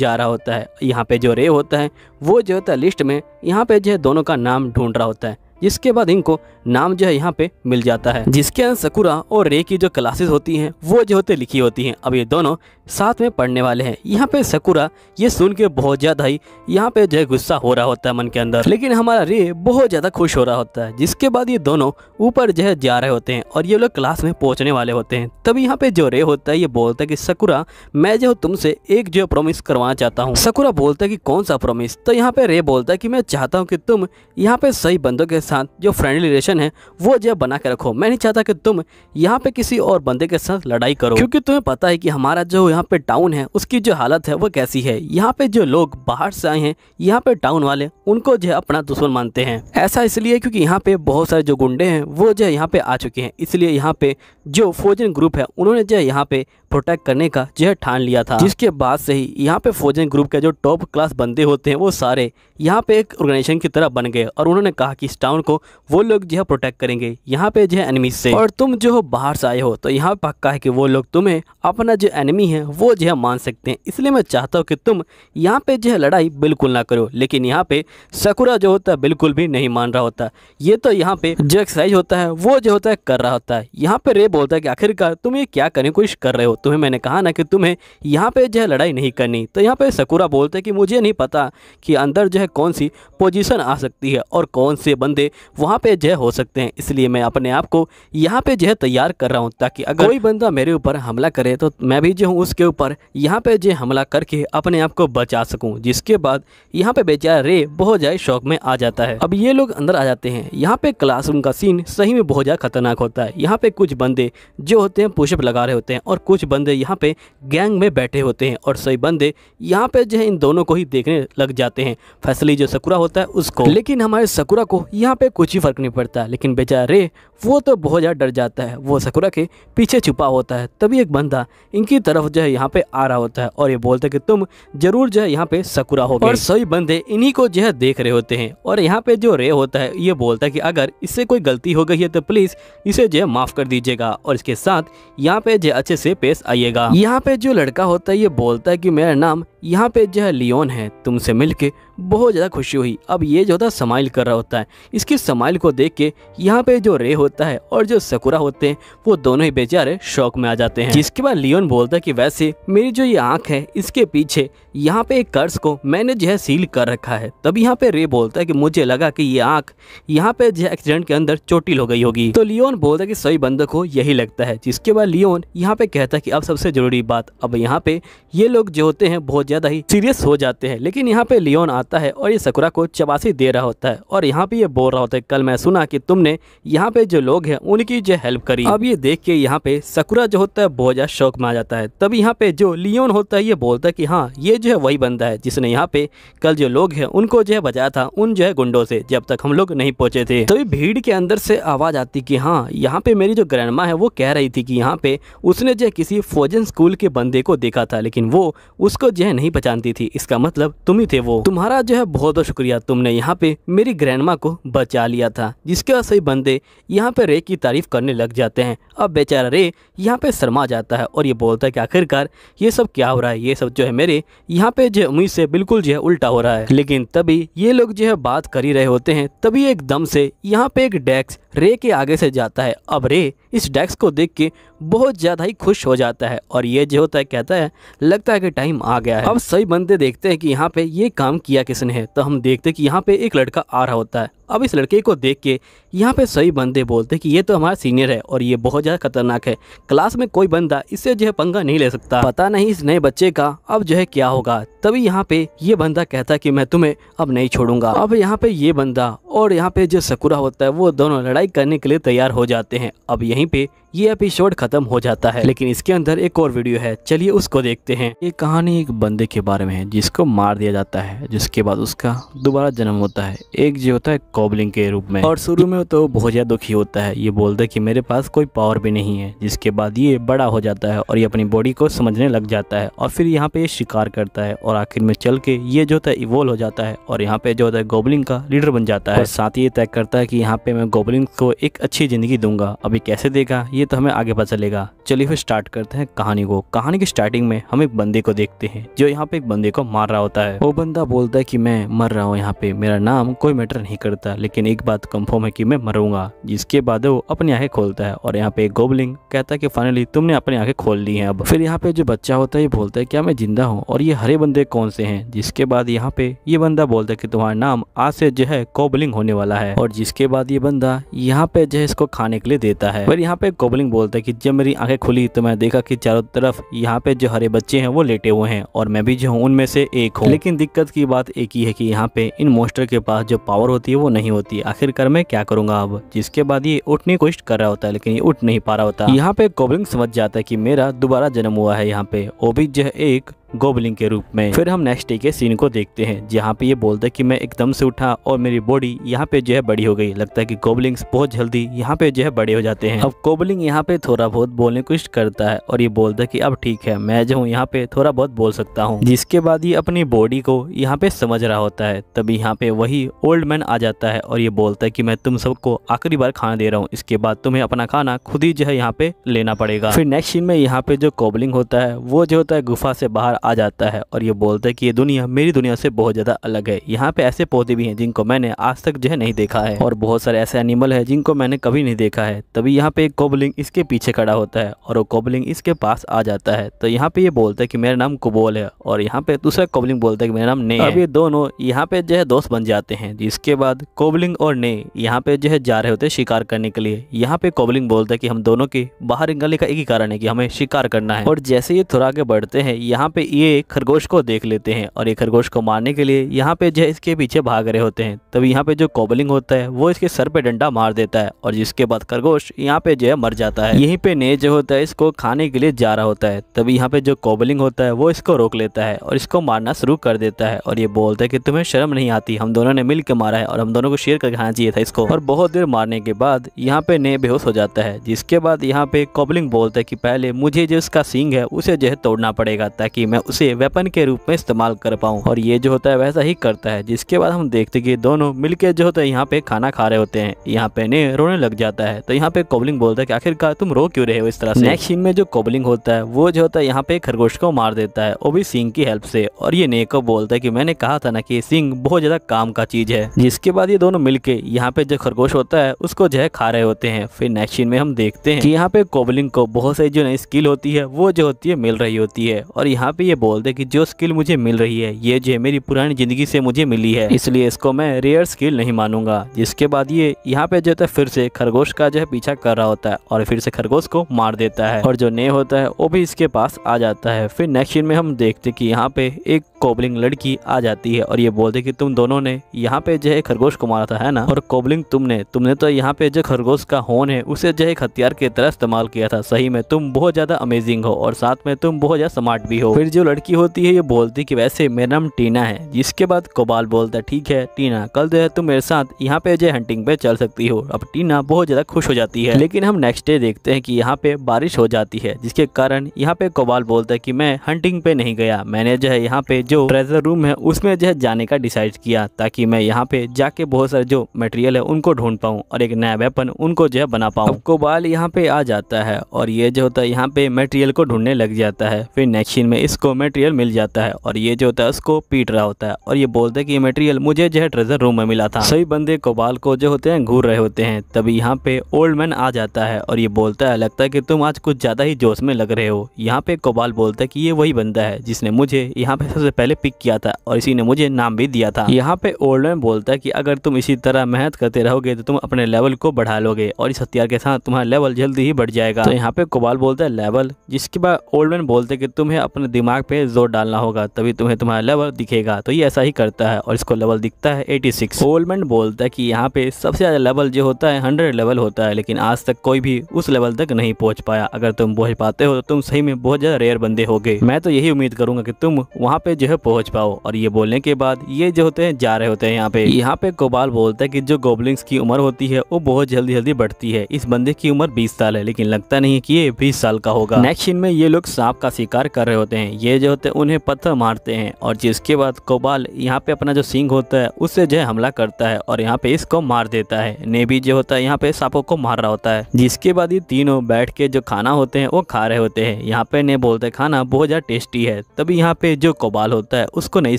जा रहा होता है यहाँ पे जो रे होता है वो जो होता है लिस्ट में यहाँ पे जो है दोनों का नाम ढूंढ रहा होता है जिसके बाद इनको नाम जो है यहाँ पे मिल जाता है जिसके अंदर सकुरा और रे की जो क्लासेस होती हैं वो जो होते लिखी होती हैं अब ये दोनों साथ में पढ़ने वाले हैं यहाँ पे सकुरा ये सुन के बहुत ज़्यादा ही यहाँ पे जो है गुस्सा हो रहा होता है मन के अंदर लेकिन हमारा रे बहुत ज़्यादा खुश हो रहा होता है जिसके बाद ये दोनों ऊपर जो है जा रहे होते हैं और ये लोग क्लास में पहुंचने वाले होते हैं तब यहाँ पे जो रे होता है ये बोलता है की सकुरा मैं जो तुमसे एक जो प्रोमिस करवाना चाहता हूँ सकुरा बोलता है की कौन सा प्रोमिस तो यहाँ पे रे बोलता है की मैं चाहता हूँ की तुम यहाँ पे सही बंदों के साथ साथ जो फ्रेंडली रिलेशन है वो जो बना के रखो मैं नहीं चाहता कि तुम यहाँ पे किसी और बंदे के साथ लड़ाई करो क्योंकि तुम्हें पता है कि हमारा जो यहाँ पे टाउन है उसकी जो हालत है वो कैसी है यहाँ पे जो लोग बाहर से आए हैं यहाँ पे टाउन वाले उनको जो है अपना दुश्मन मानते हैं ऐसा इसलिए क्योंकि यहाँ पे बहुत सारे जो गुंडे हैं वो जो है यहाँ पे आ चुके हैं इसलिए यहाँ पे जो फौजन ग्रुप है उन्होंने जो है यहाँ पे प्रोटेक्ट करने का जो है ठान लिया था जिसके बाद से ही यहाँ पे फौजन ग्रुप के जो टॉप क्लास बंदे होते हैं वो सारे यहाँ पे एक ऑर्गेनाइजेशन की तरह बन गए और उन्होंने कहा कि इस टाउन टाउन को वो लोग जो है प्रोटेक्ट करेंगे यहाँ पे जो है एनिमी से और तुम जो हो बाहर से आए हो तो यहाँ पक्का है कि वो लोग तुम्हें अपना जो एनिमी है वो जो है मान सकते हैं इसलिए मैं चाहता हूँ कि तुम यहाँ पे जो है लड़ाई बिल्कुल ना करो लेकिन यहाँ पे सकुरा जो होता है बिल्कुल भी नहीं मान रहा होता ये तो यहाँ पे जो एक्सरसाइज होता है वो जो होता है कर रहा होता है यहाँ पे रे बोलता है कि आखिरकार तुम ये क्या करने कोशिश कर रहे हो तुम्हें मैंने कहा ना कि तुम्हें यहाँ पे जो है लड़ाई नहीं करनी तो यहाँ पे सकुरा बोलता है कि मुझे नहीं पता कि अंदर जो है कौन सी पोजिशन आ सकती है और कौन से बंदे से वहाँ पे जय हो सकते हैं इसलिए मैं अपने आप को यहाँ पे जय तैयार कर रहा हूँ ताकि अगर कोई बंदा मेरे ऊपर हमला करे तो मैं भी जो हूँ उसके ऊपर यहाँ पे जय हमला करके अपने आप को बचा सकूँ जिसके बाद यहाँ पे बेचारा रे बहुत ज़्यादा शौक में आ जाता है अब ये लोग अंदर आ जाते हैं यहाँ पे क्लासरूम का सीन सही में बहुत ज़्यादा खतरनाक होता है यहाँ पे कुछ बंदे जो होते हैं पुशअप लगा रहे होते हैं और कुछ बंदे यहाँ पे गैंग में बैठे होते हैं और सही बंदे यहाँ पे जो है इन दोनों को ही देखने लग जाते हैं फैसली जो सकुरा होता है उसको लेकिन हमारे सकुरा को यहाँ यहाँ पे कुछ ही फ़र्क नहीं पड़ता लेकिन बेचारा रे वो तो बहुत ज़्यादा डर जाता है वो सकुरा के पीछे छुपा होता है तभी एक बंदा इनकी तरफ जो है यहाँ पे आ रहा होता है और ये बोलता है कि तुम जरूर जो है यहाँ पे सकुरा हो और सभी बंदे इन्हीं को जो है देख रहे होते हैं और यहाँ पे जो रे होता है ये बोलता है कि अगर इससे कोई गलती हो गई है तो प्लीज़ इसे जो है माफ़ कर दीजिएगा और इसके साथ यहाँ पे जो अच्छे से पेश आइएगा यहाँ पे जो लड़का होता है ये बोलता है कि मेरा नाम यहाँ पे जो है लियोन है तुमसे मिलके बहुत ज़्यादा खुशी हुई अब ये जो होता है समाइल कर रहा होता है इसके समाइल को देख के यहाँ पे जो रे होता है और जो सकुरा होते हैं वो दोनों ही बेचारे शौक में आ जाते हैं जिसके बाद लियोन बोलता है कि वैसे मेरी जो ये आँख है इसके पीछे यहाँ पे एक कर्ज को मैंने जो है सील कर रखा है तब यहाँ पे रे बोलता है कि मुझे लगा कि ये आँख यहाँ पे जो एक्सीडेंट के अंदर चोटिल हो गई होगी तो लियोन बोलता है कि सही बंदक को यही लगता है जिसके बाद लियोन यहाँ पे कहता है कि अब सबसे जरूरी बात अब यहाँ पे ये लोग जो होते हैं बहुत ज्यादा ही सीरियस हो जाते हैं लेकिन यहाँ पे लियोन आता है और ये सकुरा को चबासी दे रहा होता है और यहाँ पे ये बोल रहा होता है कल मैं सुना की तुमने यहाँ पे जो लोग है उनकी जो हेल्प करी अब ये देख के यहाँ पे सकुरा जो होता है बहुत ज्यादा शौक में आ जाता है तब यहाँ पे जो लियोन होता है ये बोलता है की हाँ ये जो है वही बंदा है जिसने यहाँ पे कल जो लोग है उनको जो है बचाया था उन जो है गुंडो से जब तक हम लोग नहीं पहुंचे थे तभी भीड़ के अंदर से आवाज आती की हाँ यहाँ पे मेरी जो ग्रैंडमा है वो कह रही थी कि यहाँ पे उसने जो किसी फौजन स्कूल के बंदे को देखा था लेकिन वो उसको जो है नहीं नहीं पहचानती थी इसका मतलब तुम ही थे वो तुम्हारा जो है बहुत बहुत शुक्रिया तुमने यहाँ पे मेरी ग्रैंड को बचा लिया था जिसके बाद सही बंदे यहाँ पे रे की तारीफ करने लग जाते हैं अब बेचारा रे यहाँ पे शर्मा जाता है और ये बोलता है कि आखिरकार ये सब क्या हो रहा है ये सब जो है मेरे यहाँ पे जो उम्मीद से बिल्कुल जो है उल्टा हो रहा है लेकिन तभी ये लोग जो है बात कर ही रहे होते हैं तभी एकदम से यहाँ पे एक डेस्क रे के आगे से जाता है अब रे इस डेस्क को देख के बहुत ज़्यादा ही खुश हो जाता है और ये जो होता है कहता है लगता है कि टाइम आ गया है अब सही बंदे देखते हैं कि यहाँ पे ये काम किया किसने है तो हम देखते हैं कि यहाँ पे एक लड़का आ रहा होता है अब इस लड़के को देख के यहाँ पे सही बंदे बोलते कि ये तो हमारा सीनियर है और ये बहुत ज़्यादा खतरनाक है क्लास में कोई बंदा इससे जो है पंगा नहीं ले सकता पता नहीं इस नए बच्चे का अब जो है क्या होगा तभी यहाँ पे ये बंदा कहता है कि मैं तुम्हें अब नहीं छोड़ूंगा अब यहाँ पे ये बंदा और यहाँ पे जो सकुरा होता है वो दोनों लड़ाई करने के लिए तैयार हो जाते हैं अब यही MIP ये एपिसोड खत्म हो जाता है लेकिन इसके अंदर एक और वीडियो है चलिए उसको देखते हैं ये कहानी एक बंदे के बारे में है जिसको मार दिया जाता है जिसके बाद उसका दोबारा जन्म होता है एक जो होता है कॉबलिंग के रूप में और शुरू में तो बहुत ज्यादा दुखी होता है ये बोलता है की मेरे पास कोई पावर भी नहीं है जिसके बाद ये बड़ा हो जाता है और ये अपनी बॉडी को समझने लग जाता है और फिर यहाँ पे ये शिकार करता है और आखिर में चल के ये जो होता है इवोल्व हो जाता है और यहाँ पे जो होता है गोबलिंग का लीडर बन जाता है साथ ही ये तय करता है कि यहाँ पे मैं गोबलिंग को एक अच्छी जिंदगी दूंगा अभी कैसे देगा ये ये तो हमें आगे पता चलेगा चलिए फिर स्टार्ट करते हैं कहानी को कहानी की स्टार्टिंग में हम एक बंदे को देखते हैं जो यहाँ पे एक बंदे को मार रहा होता है वो बंदा बोलता है कि मैं मर रहा हूँ यहाँ पे मेरा नाम कोई मैटर नहीं करता लेकिन एक बात कंफर्म है कि मैं मरूंगा जिसके बाद वो अपनी आंखें खोलता है और यहाँ पे एक गोबलिंग कहता है की फाइनली तुमने अपनी आंखें खोल ली है अब फिर यहाँ पे जो बच्चा होता है ये बोलता है क्या मैं जिंदा हूँ और ये हरे बंदे कौन से है जिसके बाद यहाँ पे ये बंदा बोलता है की तुम्हारा नाम आज से जो है कोबलिंग होने वाला है और जिसके बाद ये बंदा यहाँ पे जो है इसको खाने के लिए देता है पर यहाँ पे डबलिंग बोलता है कि जब मेरी आंखें खुली तो मैं देखा कि चारों तरफ यहाँ पे जो हरे बच्चे हैं वो लेटे हुए हैं और मैं भी जो हूँ उनमें से एक हूँ लेकिन दिक्कत की बात एक ही है कि यहाँ पे इन मोस्टर के पास जो पावर होती है वो नहीं होती आखिरकार मैं क्या करूंगा अब जिसके बाद ये उठने की कोशिश कर रहा होता है लेकिन ये उठ नहीं पा रहा होता यहाँ पे गोबलिंग समझ जाता है की मेरा दोबारा जन्म हुआ है यहाँ पे वो भी जो एक गोबलिंग के रूप में फिर हम नेक्स्ट डे के सीन को देखते हैं जहाँ पे ये बोलता है कि मैं एकदम से उठा और मेरी बॉडी यहाँ पे जो है बड़ी हो गई लगता है कि गोबलिंग्स बहुत जल्दी यहाँ पे जो है बड़े हो जाते हैं अब गोबलिंग यहाँ पे थोड़ा बहुत बोलने की कोशिश करता है और ये बोलता है कि अब ठीक है मैं जो हूँ यहाँ पे थोड़ा बहुत बोल सकता हूँ जिसके बाद ये अपनी बॉडी को यहाँ पे समझ रहा होता है तभी यहाँ पे वही ओल्ड मैन आ जाता है और ये बोलता है की मैं तुम सबको आखिरी बार खाना दे रहा हूँ इसके बाद तुम्हें अपना खाना खुद ही जो है यहाँ पे लेना पड़ेगा फिर नेक्स्ट सीन में यहाँ पे जो कोबलिंग होता है वो जो होता है गुफा से बाहर आ जाता है और ये बोलता है कि ये दुनिया मेरी दुनिया से बहुत ज़्यादा अलग है यहाँ पे ऐसे पौधे भी हैं जिनको मैंने आज तक जो है नहीं देखा है और बहुत सारे ऐसे एनिमल है जिनको मैंने कभी नहीं देखा है तभी यहाँ पे एक कोबलिंग इसके पीछे खड़ा होता है और वो कोबलिंग इसके पास आ जाता है तो यहाँ पे ये बोलता है कि मेरा नाम कुबोल है और यहाँ पे दूसरा कोबलिंग बोलता है कि मेरा नाम ने अब ये दोनों यहाँ पे जो है दोस्त बन जाते हैं जिसके बाद कोबलिंग और ने यहाँ पे जो है जा रहे होते हैं शिकार करने के लिए यहाँ पे कोबलिंग बोलता है कि हम दोनों के बाहर निकलने का एक ही कारण है कि हमें शिकार करना है और जैसे ये थोड़ा आगे बढ़ते हैं यहाँ पे ये खरगोश को देख लेते हैं और ये खरगोश को मारने के लिए यहाँ पे जो है इसके पीछे भाग रहे होते हैं तभी यहाँ पे जो कॉबलिंग होता है वो इसके सर पे डंडा मार देता है और जिसके बाद खरगोश यहाँ पे जो है मर जाता है यहीं पे ने जो होता है इसको खाने के लिए जा रहा होता है तभी यहाँ पे जो कॉबलिंग होता है वो इसको रोक लेता है और इसको मारना शुरू कर देता है और ये बोलता है की तुम्हें शर्म नहीं आती हम दोनों ने मिल के मारा है और हम दोनों को शेयर कर खाना चाहिए था इसको और बहुत देर मारने के बाद यहाँ पे ने बेहोश हो जाता है जिसके बाद यहाँ पे कॉबलिंग बोलता है की पहले मुझे जो इसका सिंग है उसे जो है तोड़ना पड़ेगा ताकि मैं उसे वेपन के रूप में इस्तेमाल कर पाऊँ और ये जो होता है वैसा ही करता है जिसके बाद हम देखते कि दोनों मिलके जो होता है यहाँ पे खाना खा रहे होते हैं यहाँ पे ने रोने लग जाता है तो यहाँ पे कोबलिंग बोलता है कि आखिरकार तुम रो क्यों रहे हो इस तरह से नेक्स्ट सीन में जो कोबलिंग होता है वो जो होता है यहाँ पे खरगोश को मार देता है वो भी सिंह की हेल्प से और ये ने को बोलता है की मैंने कहा था ना की सिंह बहुत ज्यादा काम का चीज है जिसके बाद ये दोनों मिलकर यहाँ पे जो खरगोश होता है उसको जो है खा रहे होते हैं फिर नेक्स्ट सीन में हम देखते हैं कि यहाँ पे कोबलिंग को बहुत सारी जो नई स्किल होती है वो जो होती है मिल रही होती है और यहाँ पे पे ये बोल दे कि जो स्किल मुझे मिल रही है ये जो मेरी पुरानी ज़िंदगी से मुझे मिली है इसलिए इसको मैं रेयर स्किल नहीं मानूंगा जिसके बाद ये यहाँ पे जो है तो फिर से खरगोश का जो है पीछा कर रहा होता है और फिर से खरगोश को मार देता है और जो ने होता है वो भी इसके पास आ जाता है फिर नेक्स्ट सीन में हम देखते कि यहाँ पे एक कोबलिंग लड़की आ जाती है और ये बोलते कि तुम दोनों ने यहाँ पे जो है खरगोश को मारा था है ना और कोबलिंग तुमने तुमने तो यहाँ पे जो खरगोश का होन है उसे जो है हथियार की तरह इस्तेमाल किया था सही में तुम बहुत ज्यादा अमेजिंग हो और साथ में तुम बहुत ज्यादा स्मार्ट भी हो फिर जो लड़की होती है ये बोलती कि वैसे मेरा नाम टीना है जिसके बाद कोबाल बोलता है ठीक है टीना कल जो है तुम मेरे साथ यहाँ पे जो हंटिंग पे चल सकती हो अब टीना बहुत ज़्यादा खुश हो जाती है लेकिन हम नेक्स्ट डे देखते हैं कि यहाँ पे बारिश हो जाती है जिसके कारण यहाँ पे कोबाल बोलता है की मैं हंटिंग पे नहीं गया मैंने जो है यहाँ पे जो ट्रेजर रूम है उसमें जो है जाने का डिसाइड किया ताकि मैं यहाँ पे जाके बहुत सारे जो मटेरियल है उनको ढूंढ पाऊँ और एक नया वेपन उनको जो है बना पाऊँ कोबाल यहाँ पे आ जाता है और ये जो होता है यहाँ पे मेटेरियल को ढूंढने लग जाता है फिर नेक्स्ट में इस इसको मटेरियल मिल जाता है और ये जो होता है उसको पीट रहा होता है और ये बोलते हैं कि ये मटेरियल मुझे जो है ट्रेजर रूम में मिला था सभी बंदे कोबाल को जो होते हैं घूर रहे होते हैं तभी यहाँ पे ओल्ड मैन आ जाता है और ये बोलता है लगता है कि तुम आज कुछ ज़्यादा ही जोश में लग रहे हो यहाँ पे कोबाल बोलता है कि ये वही बंदा है जिसने मुझे यहाँ पे सबसे पहले पिक किया था और इसी ने मुझे नाम भी दिया था यहाँ पे ओल्ड मैन बोलता है कि अगर तुम इसी तरह मेहनत करते रहोगे तो तुम अपने लेवल को बढ़ा लोगे और इस हथियार के साथ तुम्हारा लेवल जल्दी ही बढ़ जाएगा तो यहाँ पे कोबाल बोलता है लेवल जिसके बाद ओल्ड मैन बोलते कि तुम्हें अपने दिमाग दिमाग पे जोर डालना होगा तभी तुम्हें तुम्हारा लेवल दिखेगा तो ये ऐसा ही करता है और इसको लेवल दिखता है 86 सिक्स गोलमेंट बोलता है कि यहाँ पे सबसे ज़्यादा लेवल जो होता है हंड्रेड लेवल होता है लेकिन आज तक कोई भी उस लेवल तक नहीं पहुँच पाया अगर तुम पहुँच पाते हो तो तुम सही में बहुत ज़्यादा रेयर बंदे हो मैं तो यही उम्मीद करूंगा की तुम वहाँ पे जो है पहुँच पाओ और ये बोलने के बाद ये जो होते हैं जा रहे होते हैं यहाँ पे यहाँ पे गोपाल बोलता है की जो गोबलिंग्स की उम्र होती है वो बहुत जल्दी जल्दी बढ़ती है इस बंदे की उम्र बीस साल है लेकिन लगता नहीं की ये बीस साल का होगा नेक्स्ट में ये लोग सांप का शिकार कर रहे होते हैं ये जो होते हैं उन्हें पत्थर मारते हैं और जिसके बाद कोबाल यहाँ पे अपना जो सिंह होता है उससे जो है हमला करता है और यहाँ पे इसको मार देता है नेबी जो होता है यहाँ पे सांपों को मार रहा होता है जिसके बाद ये तीनों बैठ के जो खाना होते हैं वो खा रहे होते हैं यहाँ पे ने बोलते खाना बहुत ज़्यादा टेस्टी है तभी यहाँ पे जो कोबाल होता है उसको नई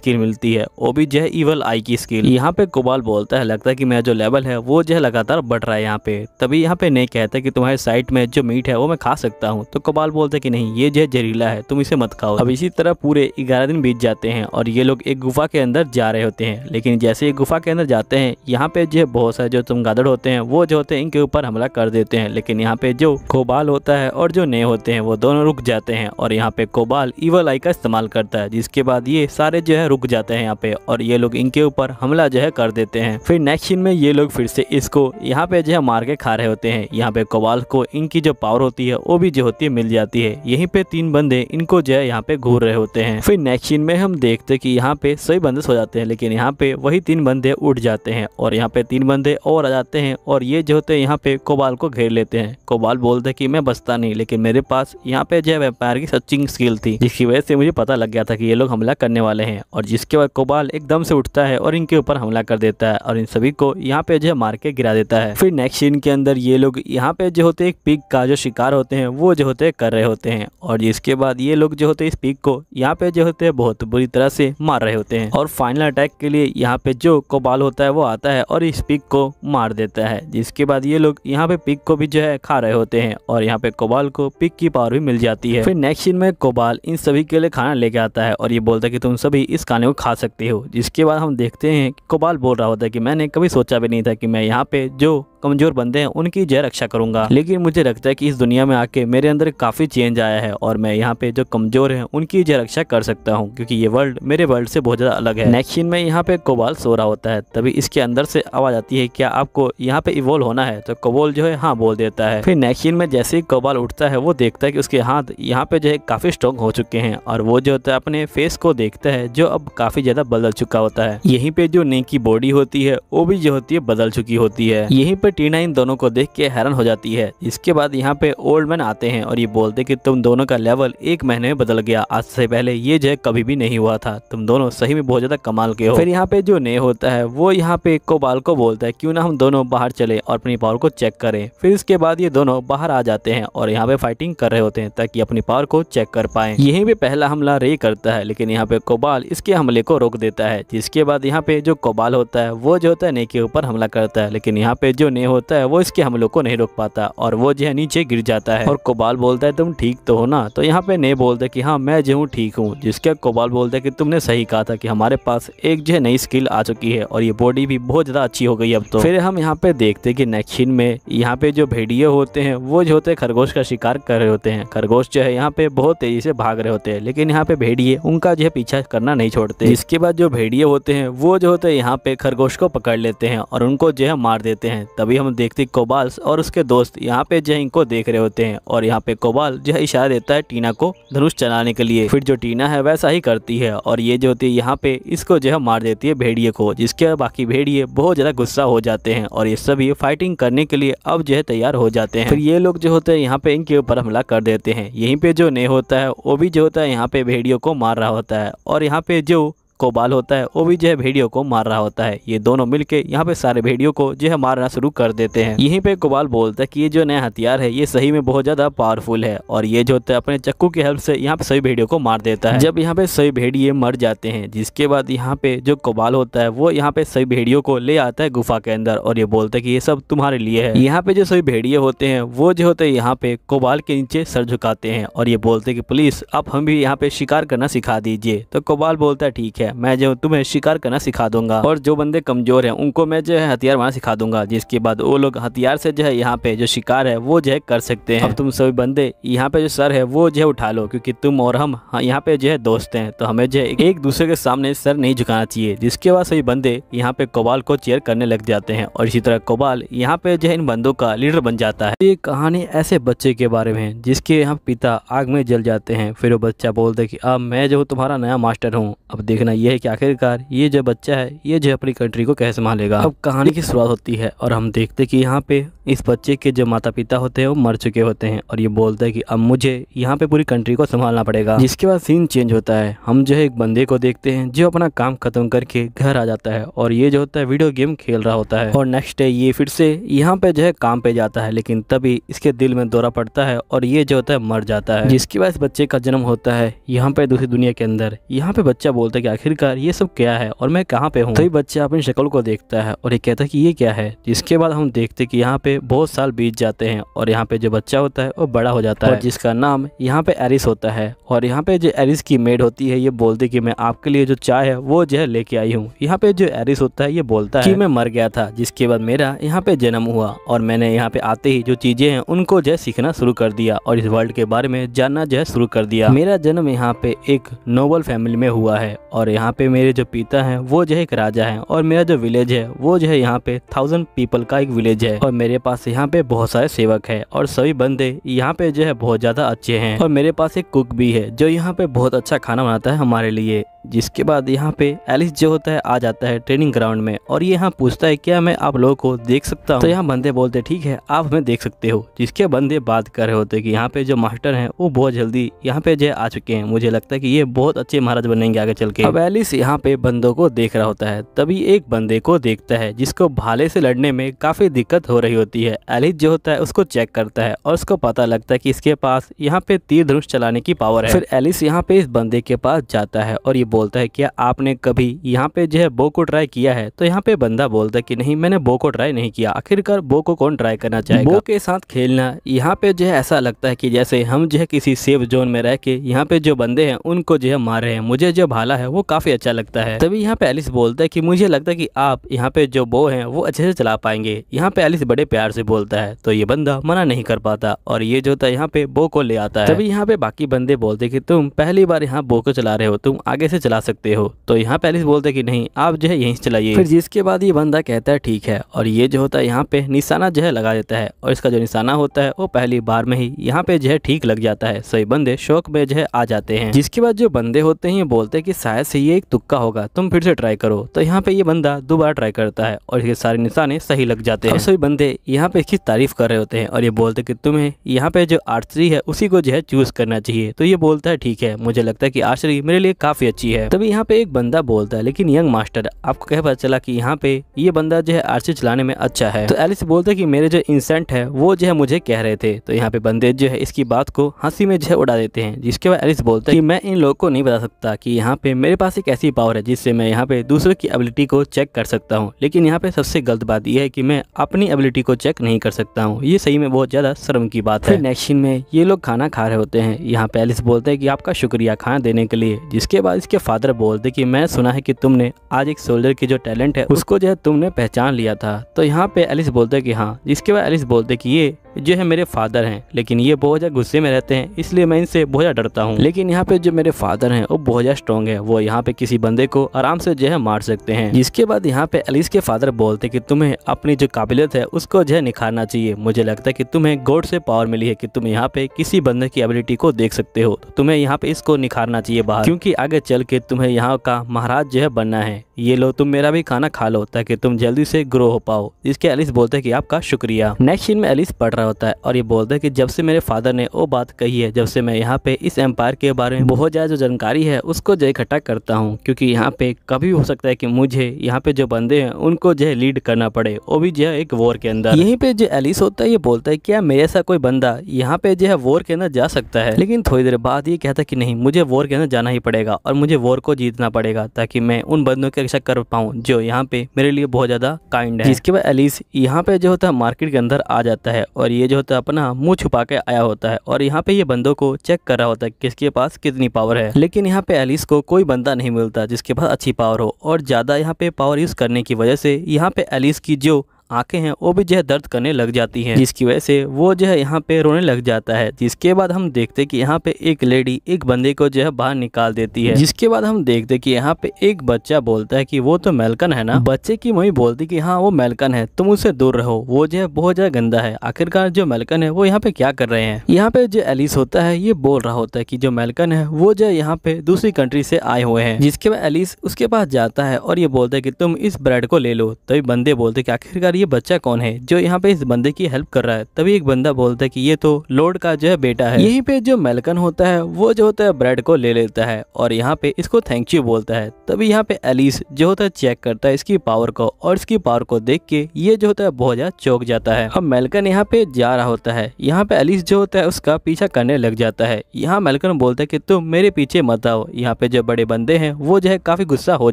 स्किल मिलती है वो भी जो है ईवल आई की स्किल यहाँ पे कोबाल बोलता है लगता है की मेरा जो लेवल है वो जो है लगातार बढ़ रहा है यहाँ पे तभी यहाँ पे ने कहता है की तुम्हारे साइट में जो मीट है वो मैं खा सकता हूँ तो कोबाल बोलता है नहीं ये जो है जहरीला है तुम इसे मत खाओ इसी तरह पूरे ग्यारह दिन बीत जाते हैं और ये लोग एक गुफा के अंदर जा रहे होते हैं लेकिन जैसे ये गुफा के अंदर जाते हैं यहाँ पे जो है बहुत सारे जो तुम गादड़ होते हैं वो जो होते हैं इनके ऊपर हमला कर देते हैं लेकिन यहाँ पे जो कोबाल होता है और जो नए होते हैं वो दोनों रुक जाते हैं और यहाँ पे कोबाल ईवल आई का इस्तेमाल करता है जिसके बाद ये सारे जो है रुक जाते हैं यहाँ पे और ये लोग इनके ऊपर हमला जो है कर देते हैं फिर नेक्स्ट सीन में ये लोग फिर से इसको यहाँ पे जो है मार के खा रहे होते हैं यहाँ पे कोबाल को इनकी जो पावर होती है वो भी जो होती है मिल जाती है यहीं पे तीन बंदे इनको जो है यहाँ पे घूर रहे होते हैं फिर नेक्स्ट सीन में हम देखते कि यहाँ पे सभी बंदे सो जाते हैं लेकिन यहाँ पे वही तीन बंदे उठ जाते हैं और यहाँ पे तीन बंदे और आ जाते हैं और ये जो होते हैं यहाँ पे कोबाल को घेर लेते हैं कोबाल बोलते कि मैं बचता नहीं लेकिन मेरे पास यहाँ पे जो व्यापार की सचिंग स्किल थी जिसकी वजह से मुझे पता लग गया था कि ये लोग हमला करने वाले हैं और जिसके बाद कोबाल एकदम से उठता है और इनके ऊपर हमला कर देता है और इन सभी को यहाँ पे जो है मार के गिरा देता है फिर नेक्स्ट सीन के अंदर ये लोग यहाँ पे जो होते हैं पिग का जो शिकार होते हैं वो जो होते कर रहे होते हैं और जिसके बाद ये लोग जो होते हैं इस प्रतीक को यहाँ पे जो होते हैं बहुत बुरी तरह से मार रहे होते हैं और फाइनल अटैक के लिए यहाँ पे जो कोबाल होता है वो आता है और इस पिक को मार देता है जिसके बाद ये लोग यहाँ पे पिक को भी जो है खा रहे होते हैं और यहाँ पे कोबाल को पिक की पावर भी मिल जाती है फिर नेक्स्ट सीन में कोबाल इन सभी के लिए खाना लेके आता है और ये बोलता है कि तुम सभी इस खाने को खा सकते हो जिसके बाद हम देखते हैं कोबाल बोल रहा होता है कि मैंने कभी सोचा भी नहीं था कि मैं यहाँ पे जो कमज़ोर बंदे हैं उनकी जय रक्षा करूंगा लेकिन मुझे लगता है कि इस दुनिया में आके मेरे अंदर काफ़ी चेंज आया है और मैं यहाँ पे जो कमज़ोर हैं उनकी जय रक्षा कर सकता हूँ क्योंकि ये वर्ल्ड मेरे वर्ल्ड से बहुत ज़्यादा अलग है नेक्स्ट में यहाँ पे कोबाल सो रहा होता है तभी इसके अंदर से आवाज़ आती है क्या आपको यहाँ पे इवोल्व होना है तो कोबोल जो है हाँ बोल देता है फिर नेक्स्ट में जैसे ही कोबाल उठता है वो देखता है की उसके हाथ यहाँ पे जो है काफ़ी स्ट्रॉन्ग हो चुके हैं और वो जो होता है अपने फेस को देखता है जो अब काफ़ी ज़्यादा बदल चुका होता है यहीं पे जो नेकी बॉडी होती है वो भी जो होती है बदल चुकी होती है यहीं पे टी टीना इन दोनों को देख के हैरान हो जाती है इसके बाद यहाँ पे ओल्ड मैन आते हैं और ये बोलते कि तुम दोनों का लेवल एक महीने में बदल गया आज से पहले ये जय कभी भी नहीं हुआ था तुम दोनों सही में बहुत ज्यादा कमाल के हो फिर यहाँ पे जो ने होता है वो यहाँ पे कोबाल को बोलता है क्यों ना हम दोनों बाहर चले और अपनी पावर को चेक करें फिर इसके बाद ये दोनों बाहर आ जाते हैं और यहाँ पे फाइटिंग कर रहे होते हैं ताकि अपनी पावर को चेक कर पाए यही पे पहला हमला रे करता है लेकिन यहाँ पे कोबाल इसके हमले को रोक देता है जिसके बाद यहाँ पे जो कोबाल होता है वो जो होता है ने के ऊपर हमला करता है लेकिन यहाँ पे जो ने नहीं होता है वो इसके हमलों को नहीं रोक पाता और वो जो है नीचे गिर जाता है और कोबाल बोलता है तुम ठीक तो हो ना तो यहाँ पे ने बोलता की हाँ मैं जो हूँ ठीक हूँ जिसके कोबाल बोलता है की तुमने सही कहा था की हमारे पास एक जो है नई स्किल आ चुकी है और ये बॉडी भी बहुत ज़्यादा अच्छी हो गई अब तो फिर हम यहाँ पे देखते की नखीन में यहाँ पे जो भेड़िए होते हैं वो जो होते खरगोश का शिकार कर रहे होते हैं खरगोश जो है यहाँ पे बहुत तेजी से भाग रहे होते हैं लेकिन यहाँ पे भेड़िए उनका जो है पीछा करना नहीं छोड़ते इसके बाद जो भेड़िए होते हैं वो जो होते हैं यहाँ पे खरगोश को पकड़ लेते हैं और उनको जो है मार देते हैं तब तभी हम देखते कोबाल्स और उसके दोस्त यहाँ पे जो इनको देख रहे होते हैं और यहाँ पे कोबाल जो इशारा देता है टीना को धनुष चलाने के लिए फिर जो टीना है वैसा ही करती है और ये जो होती है यहाँ पे इसको जो है मार देती है भेड़िए को जिसके बाकी भेड़िए बहुत ज़्यादा गुस्सा हो जाते हैं और ये सभी फाइटिंग करने के लिए अब जो है तैयार हो जाते हैं फिर ये लोग जो होते हैं यहाँ पे इनके ऊपर हमला कर देते हैं यहीं पे जो ने होता है वो भी जो होता है यहाँ पे भेड़ियों को मार रहा होता है और यहाँ पे जो कोबाल होता है वो भी जो है भेड़ियों को मार रहा होता है ये दोनों मिलके यहाँ पे सारे भेड़ियों को जो है मारना शुरू कर देते हैं यहीं पे कोबाल बोलता है कि ये जो नया हथियार है ये सही में बहुत ज़्यादा पावरफुल है और ये जो होता है अपने चक्कू की हेल्प से यहाँ पे सभी भेड़ियों को मार देता है जब यहाँ पे सभी भेड़िए मर जाते हैं जिसके बाद यहाँ पे जो कोबाल होता है वो यहाँ पे सभी भेड़ियों को ले आता है गुफा के अंदर और ये बोलता है की ये सब तुम्हारे लिए है यहाँ पे जो सभी भेड़िए होते हैं वो जो होते हैं यहाँ पे कोबाल के नीचे सर झुकाते हैं और ये बोलते हैं कि प्लीज़ आप हम भी यहाँ पे शिकार करना सिखा दीजिए तो कोबाल बोलता है ठीक है है मैं जो तुम्हें शिकार करना सिखा दूंगा और जो बंदे कमजोर हैं उनको मैं जो है हथियार बनाना सिखा दूंगा जिसके बाद वो लोग हथियार से जो है यहाँ पे जो शिकार है वो जो है कर सकते हैं अब तुम सभी बंदे यहाँ पे जो सर है वो जो है उठा लो क्योंकि तुम और हम हाँ, यहाँ पे जो है दोस्त हैं तो हमें जो है एक दूसरे के सामने सर नहीं झुकाना चाहिए जिसके बाद सभी बंदे यहाँ पे कोबाल को चेयर करने लग जाते हैं और इसी तरह कोबाल यहाँ पे जो है इन बंदों का लीडर बन जाता है तो ये कहानी ऐसे बच्चे के बारे में जिसके यहाँ पिता आग में जल जाते हैं फिर वो बच्चा बोलते कि अब मैं जो तुम्हारा नया मास्टर हूँ अब देखना यह है कि आखिरकार ये जो बच्चा है ये जो अपनी कंट्री को कैसे संभालेगा अब कहानी की शुरुआत होती है और हम देखते कि यहाँ पे इस बच्चे के जो माता पिता होते हैं वो मर चुके होते हैं और ये बोलते है कि अब मुझे यहाँ पे पूरी कंट्री को संभालना पड़ेगा जिसके बाद सीन चेंज होता है हम जो है एक बंदे को देखते हैं जो अपना काम खत्म करके घर आ जाता है और ये जो होता है वीडियो गेम खेल रहा होता है और नेक्स्ट डे ये फिर से यहाँ पे जो है काम पे जाता है लेकिन तभी इसके दिल में दौरा पड़ता है और ये जो होता है मर जाता है जिसके बाद इस बच्चे का जन्म होता है यहाँ पे दूसरी दुनिया के अंदर यहाँ पे बच्चा बोलता है कि आखिर आखिरकार ये सब क्या है और मैं कहाँ पे हूँ तभी बच्चा अपनी शक्ल को देखता है और ये कहता है कि ये क्या है इसके बाद हम देखते कि यहाँ पे बहुत साल बीत जाते हैं और यहाँ पे जो बच्चा होता है वो बड़ा हो जाता है जिसका नाम यहाँ पे एरिस होता है और यहाँ पे जो एरिस की मेड होती है ये बोलती की मैं आपके लिए जो चाय है वो जो है लेके आई हूँ यहाँ पे जो एरिस होता है ये बोलता है मैं मर गया था जिसके बाद मेरा यहाँ पे जन्म हुआ और मैंने यहाँ पे आते ही जो चीजें हैं उनको जो है सीखना शुरू कर दिया और इस वर्ल्ड के बारे में जानना जो है शुरू कर दिया मेरा जन्म यहाँ पे एक नोबल फैमिली में हुआ है और यहाँ पे मेरे जो पिता हैं वो जो है एक राजा है और मेरा जो विलेज है वो जो है यहाँ पे थाउजेंड पीपल का एक विलेज है और मेरे पास यहाँ पे बहुत सारे सेवक है और सभी बंदे यहाँ पे जो है बहुत ज्यादा अच्छे है और मेरे पास एक कुक भी है जो यहाँ पे बहुत अच्छा खाना बनाता है हमारे लिए जिसके बाद यहाँ पे एलिस जो होता है आ जाता है ट्रेनिंग ग्राउंड में और ये यहाँ पूछता है क्या मैं आप लोगों को देख सकता हूँ तो यहाँ बंदे बोलते हैं ठीक है आप हमें देख सकते हो जिसके बंदे बात कर रहे होते कि यहाँ पे जो मास्टर हैं वो बहुत जल्दी यहाँ पे जो आ चुके हैं मुझे लगता है कि ये बहुत अच्छे महाराज बनेंगे आगे चल के अब वैलिस यहाँ पे बंदों को देख रहा होता है तभी एक बंदे को देखता है जिसको भाले से लड़ने में काफ़ी दिक्कत हो रही होती है एलिस जो होता है उसको चेक करता है और उसको पता लगता है कि इसके पास यहाँ पे तीर धनुष चलाने की पावर है फिर एलिस यहाँ पे इस बंदे के पास जाता है और ये बोलता है क्या आपने कभी यहाँ पे जो है बो को ट्राई किया है तो यहाँ पे बंदा बोलता है कि नहीं मैंने बो को ट्राई नहीं किया आखिरकार बो को कौन ट्राई करना चाहिए बो के साथ खेलना यहाँ पे जो है ऐसा लगता है कि जैसे हम जो है किसी सेफ जोन में रह के यहाँ पे जो बंदे हैं उनको जो है मार रहे हैं मुझे जो भाला है वो काफ़ी अच्छा लगता है तभी यहाँ पे एलिस बोलता है कि मुझे लगता है कि आप यहाँ पे जो बो हैं वो अच्छे से चला पाएंगे यहाँ पे एलिस बड़े प्यार से बोलता है तो ये बंदा मना नहीं कर पाता और ये जो था यहाँ पे बो को ले आता है तभी यहाँ पे बाकी बंदे बोलते की तुम पहली बार यहाँ बो को चला रहे हो तुम आगे से चला सकते हो तो यहाँ पे एलिस बोलते की नहीं आप जो है यही चलाइए फिर जिसके बाद ये बंदा कहता है ठीक है और ये जो होता है यहाँ पे निशाना जो है लगा देता है और इसका जो निशाना होता है वो पहली बार में ही यहाँ पे जो है ठीक लग जाता है सही बंदे शौक में जो है आ जाते हैं जिसके बाद जो बंदे होते हैं ये बोलते हैं कि शायद से ये एक तुक्का होगा तुम फिर से ट्राई करो तो यहाँ पे ये बंदा दोबारा ट्राई करता है और इसके सारे निशाने सही लग जाते हैं सभी बंदे यहाँ पे इसकी तारीफ कर रहे होते हैं और ये बोलते कि तुम्हें यहाँ पे जो आर्चरी है उसी को जो है चूज करना चाहिए तो ये बोलता है ठीक है मुझे लगता है की आर्चरी मेरे लिए काफी अच्छी है तभी यहाँ पे एक बंदा बोलता है लेकिन यंग मास्टर आपको कह पता चला की यहाँ पे ये बंदा जो है आर्चरी चलाने में अच्छा है तो एलिस बोलते की मेरे जो इंसेंट है वो जो है मुझे कह रहे थे तो यहाँ पे बंदे जो है इसकी बात को हंसी में जो है उड़ा देते हैं जिसके बाद एलिस बोलते हैं कि मैं इन लोगों को नहीं बता सकता कि यहाँ पे मेरे पास पास एक ऐसी पावर है जिससे मैं यहाँ पे दूसरों की एबिलिटी को चेक कर सकता हूँ लेकिन यहाँ पे सबसे गलत बात यह है कि मैं अपनी एबिलिटी को चेक नहीं कर सकता हूँ ये सही में बहुत ज़्यादा शर्म की बात है नेक्स्ट में ये लोग खाना खा रहे होते हैं यहाँ पे एलिस बोलते हैं कि आपका शुक्रिया खाना देने के लिए जिसके बाद इसके फादर बोलते कि मैं सुना है कि तुमने आज एक सोल्जर की जो टैलेंट है उसको जो है तुमने पहचान लिया था तो यहाँ पे एलिस बोलते कि हाँ जिसके बाद एलिस बोलते कि ये जो है मेरे फादर हैं लेकिन ये बहुत ज़्यादा गुस्से में रहते हैं इसलिए मैं इनसे बहुत ज़्यादा डरता हूँ लेकिन यहाँ पे जो मेरे फादर हैं वो बहुत ज़्यादा स्ट्रॉन्ग है वो यहाँ यहाँ पे किसी बंदे को आराम से जो है मार सकते हैं जिसके बाद यहाँ पे अलिस के फादर बोलते कि तुम्हें अपनी जो काबिलियत है उसको जो है निखारना चाहिए मुझे लगता है कि तुम्हें गोड से पावर मिली है कि तुम यहाँ पे किसी बंदे की एबिलिटी को देख सकते हो तो तुम्हें यहाँ पे इसको निखारना चाहिए बाहर क्यूँकी आगे चल के तुम्हें यहाँ का महाराज जो है बनना है ये लो तुम मेरा भी खाना खा लो ताकि तुम जल्दी से ग्रो हो पाओ इसके एलिस बोलते हैं कि आपका शुक्रिया नेक्स्ट सीन में एलिस पढ़ रहा होता है और ये बोलता है कि जब से मेरे फादर ने वो बात कही है जब से मैं यहाँ पे इस एम्पायर के बारे में बहुत ज़्यादा जो जानकारी है उसको जो इकट्ठा करता हूँ क्योंकि यहाँ पे कभी हो सकता है की मुझे यहाँ पे जो बंदे है उनको जो है लीड करना पड़े वो भी जो है एक वॉर के अंदर यहीं पे जो एलिस होता है ये बोलता है क्या मेरे ऐसा कोई बंदा यहाँ पे जो है वॉर के अंदर जा सकता है लेकिन थोड़ी देर बाद ये कहता है कि नहीं मुझे वॉर के अंदर जाना ही पड़ेगा और मुझे वॉर को जीतना पड़ेगा ताकि मैं उन बंदों के ऐसा कर पाऊँ जो यहाँ पे मेरे लिए बहुत ज़्यादा काइंड है इसके बाद एलिस यहाँ पे जो होता है मार्केट के अंदर आ जाता है और ये जो होता है अपना मुँह छुपा के आया होता है और यहाँ पे ये बंदों को चेक कर रहा होता है किसके पास कितनी पावर है लेकिन यहाँ पे एलिस को कोई बंदा नहीं मिलता जिसके पास अच्छी पावर हो और ज़्यादा यहाँ पे पावर यूज़ करने की वजह से यहाँ पे एलिस की जो आंखें हैं वो भी जो है दर्द करने लग जाती हैं जिसकी वजह से वो जो है यहाँ पे रोने लग जाता है जिसके बाद हम देखते कि यहाँ पे एक लेडी एक बंदे को जो है बाहर निकाल देती है जिसके बाद हम देखते कि यहाँ पे एक बच्चा बोलता है कि वो तो मेलकन है ना बच्चे की मम्मी बोलती कि हाँ वो मेलकन है तुम उससे दूर रहो वो जो है बहुत ज्यादा गंदा है आखिरकार जो मेलकन है वो यहाँ पे क्या कर रहे हैं यहाँ पे जो एलिस होता है ये बोल रहा होता है की जो मेलकन है वो जो है यहाँ पे दूसरी कंट्री से आए हुए हैं जिसके बाद एलिस उसके पास जाता है और ये बोलता है की तुम इस ब्रेड को ले लो तभी बंदे बोलते आखिरकार ये बच्चा कौन है जो यहाँ पे इस बंदे की हेल्प कर रहा है तभी एक बंदा बोलता है कि ये तो लोड का जो है बेटा है यहीं पे जो मेलकन होता है वो जो होता है ब्रेड को ले लेता है और यहाँ पे इसको थैंक यू बोलता है तभी यहाँ पे एलिस जो होता है चेक करता है इसकी पावर को और इसकी पावर को देख के ये जो होता है बहुत ज्यादा चौक जाता है अब मेलकन यहाँ पे जा रहा होता है यहाँ पे एलिस जो होता है उसका पीछा करने लग जाता है यहाँ मेलकन बोलता है की तुम मेरे पीछे मत आओ यहाँ पे जो बड़े बंदे है वो जो है काफी गुस्सा हो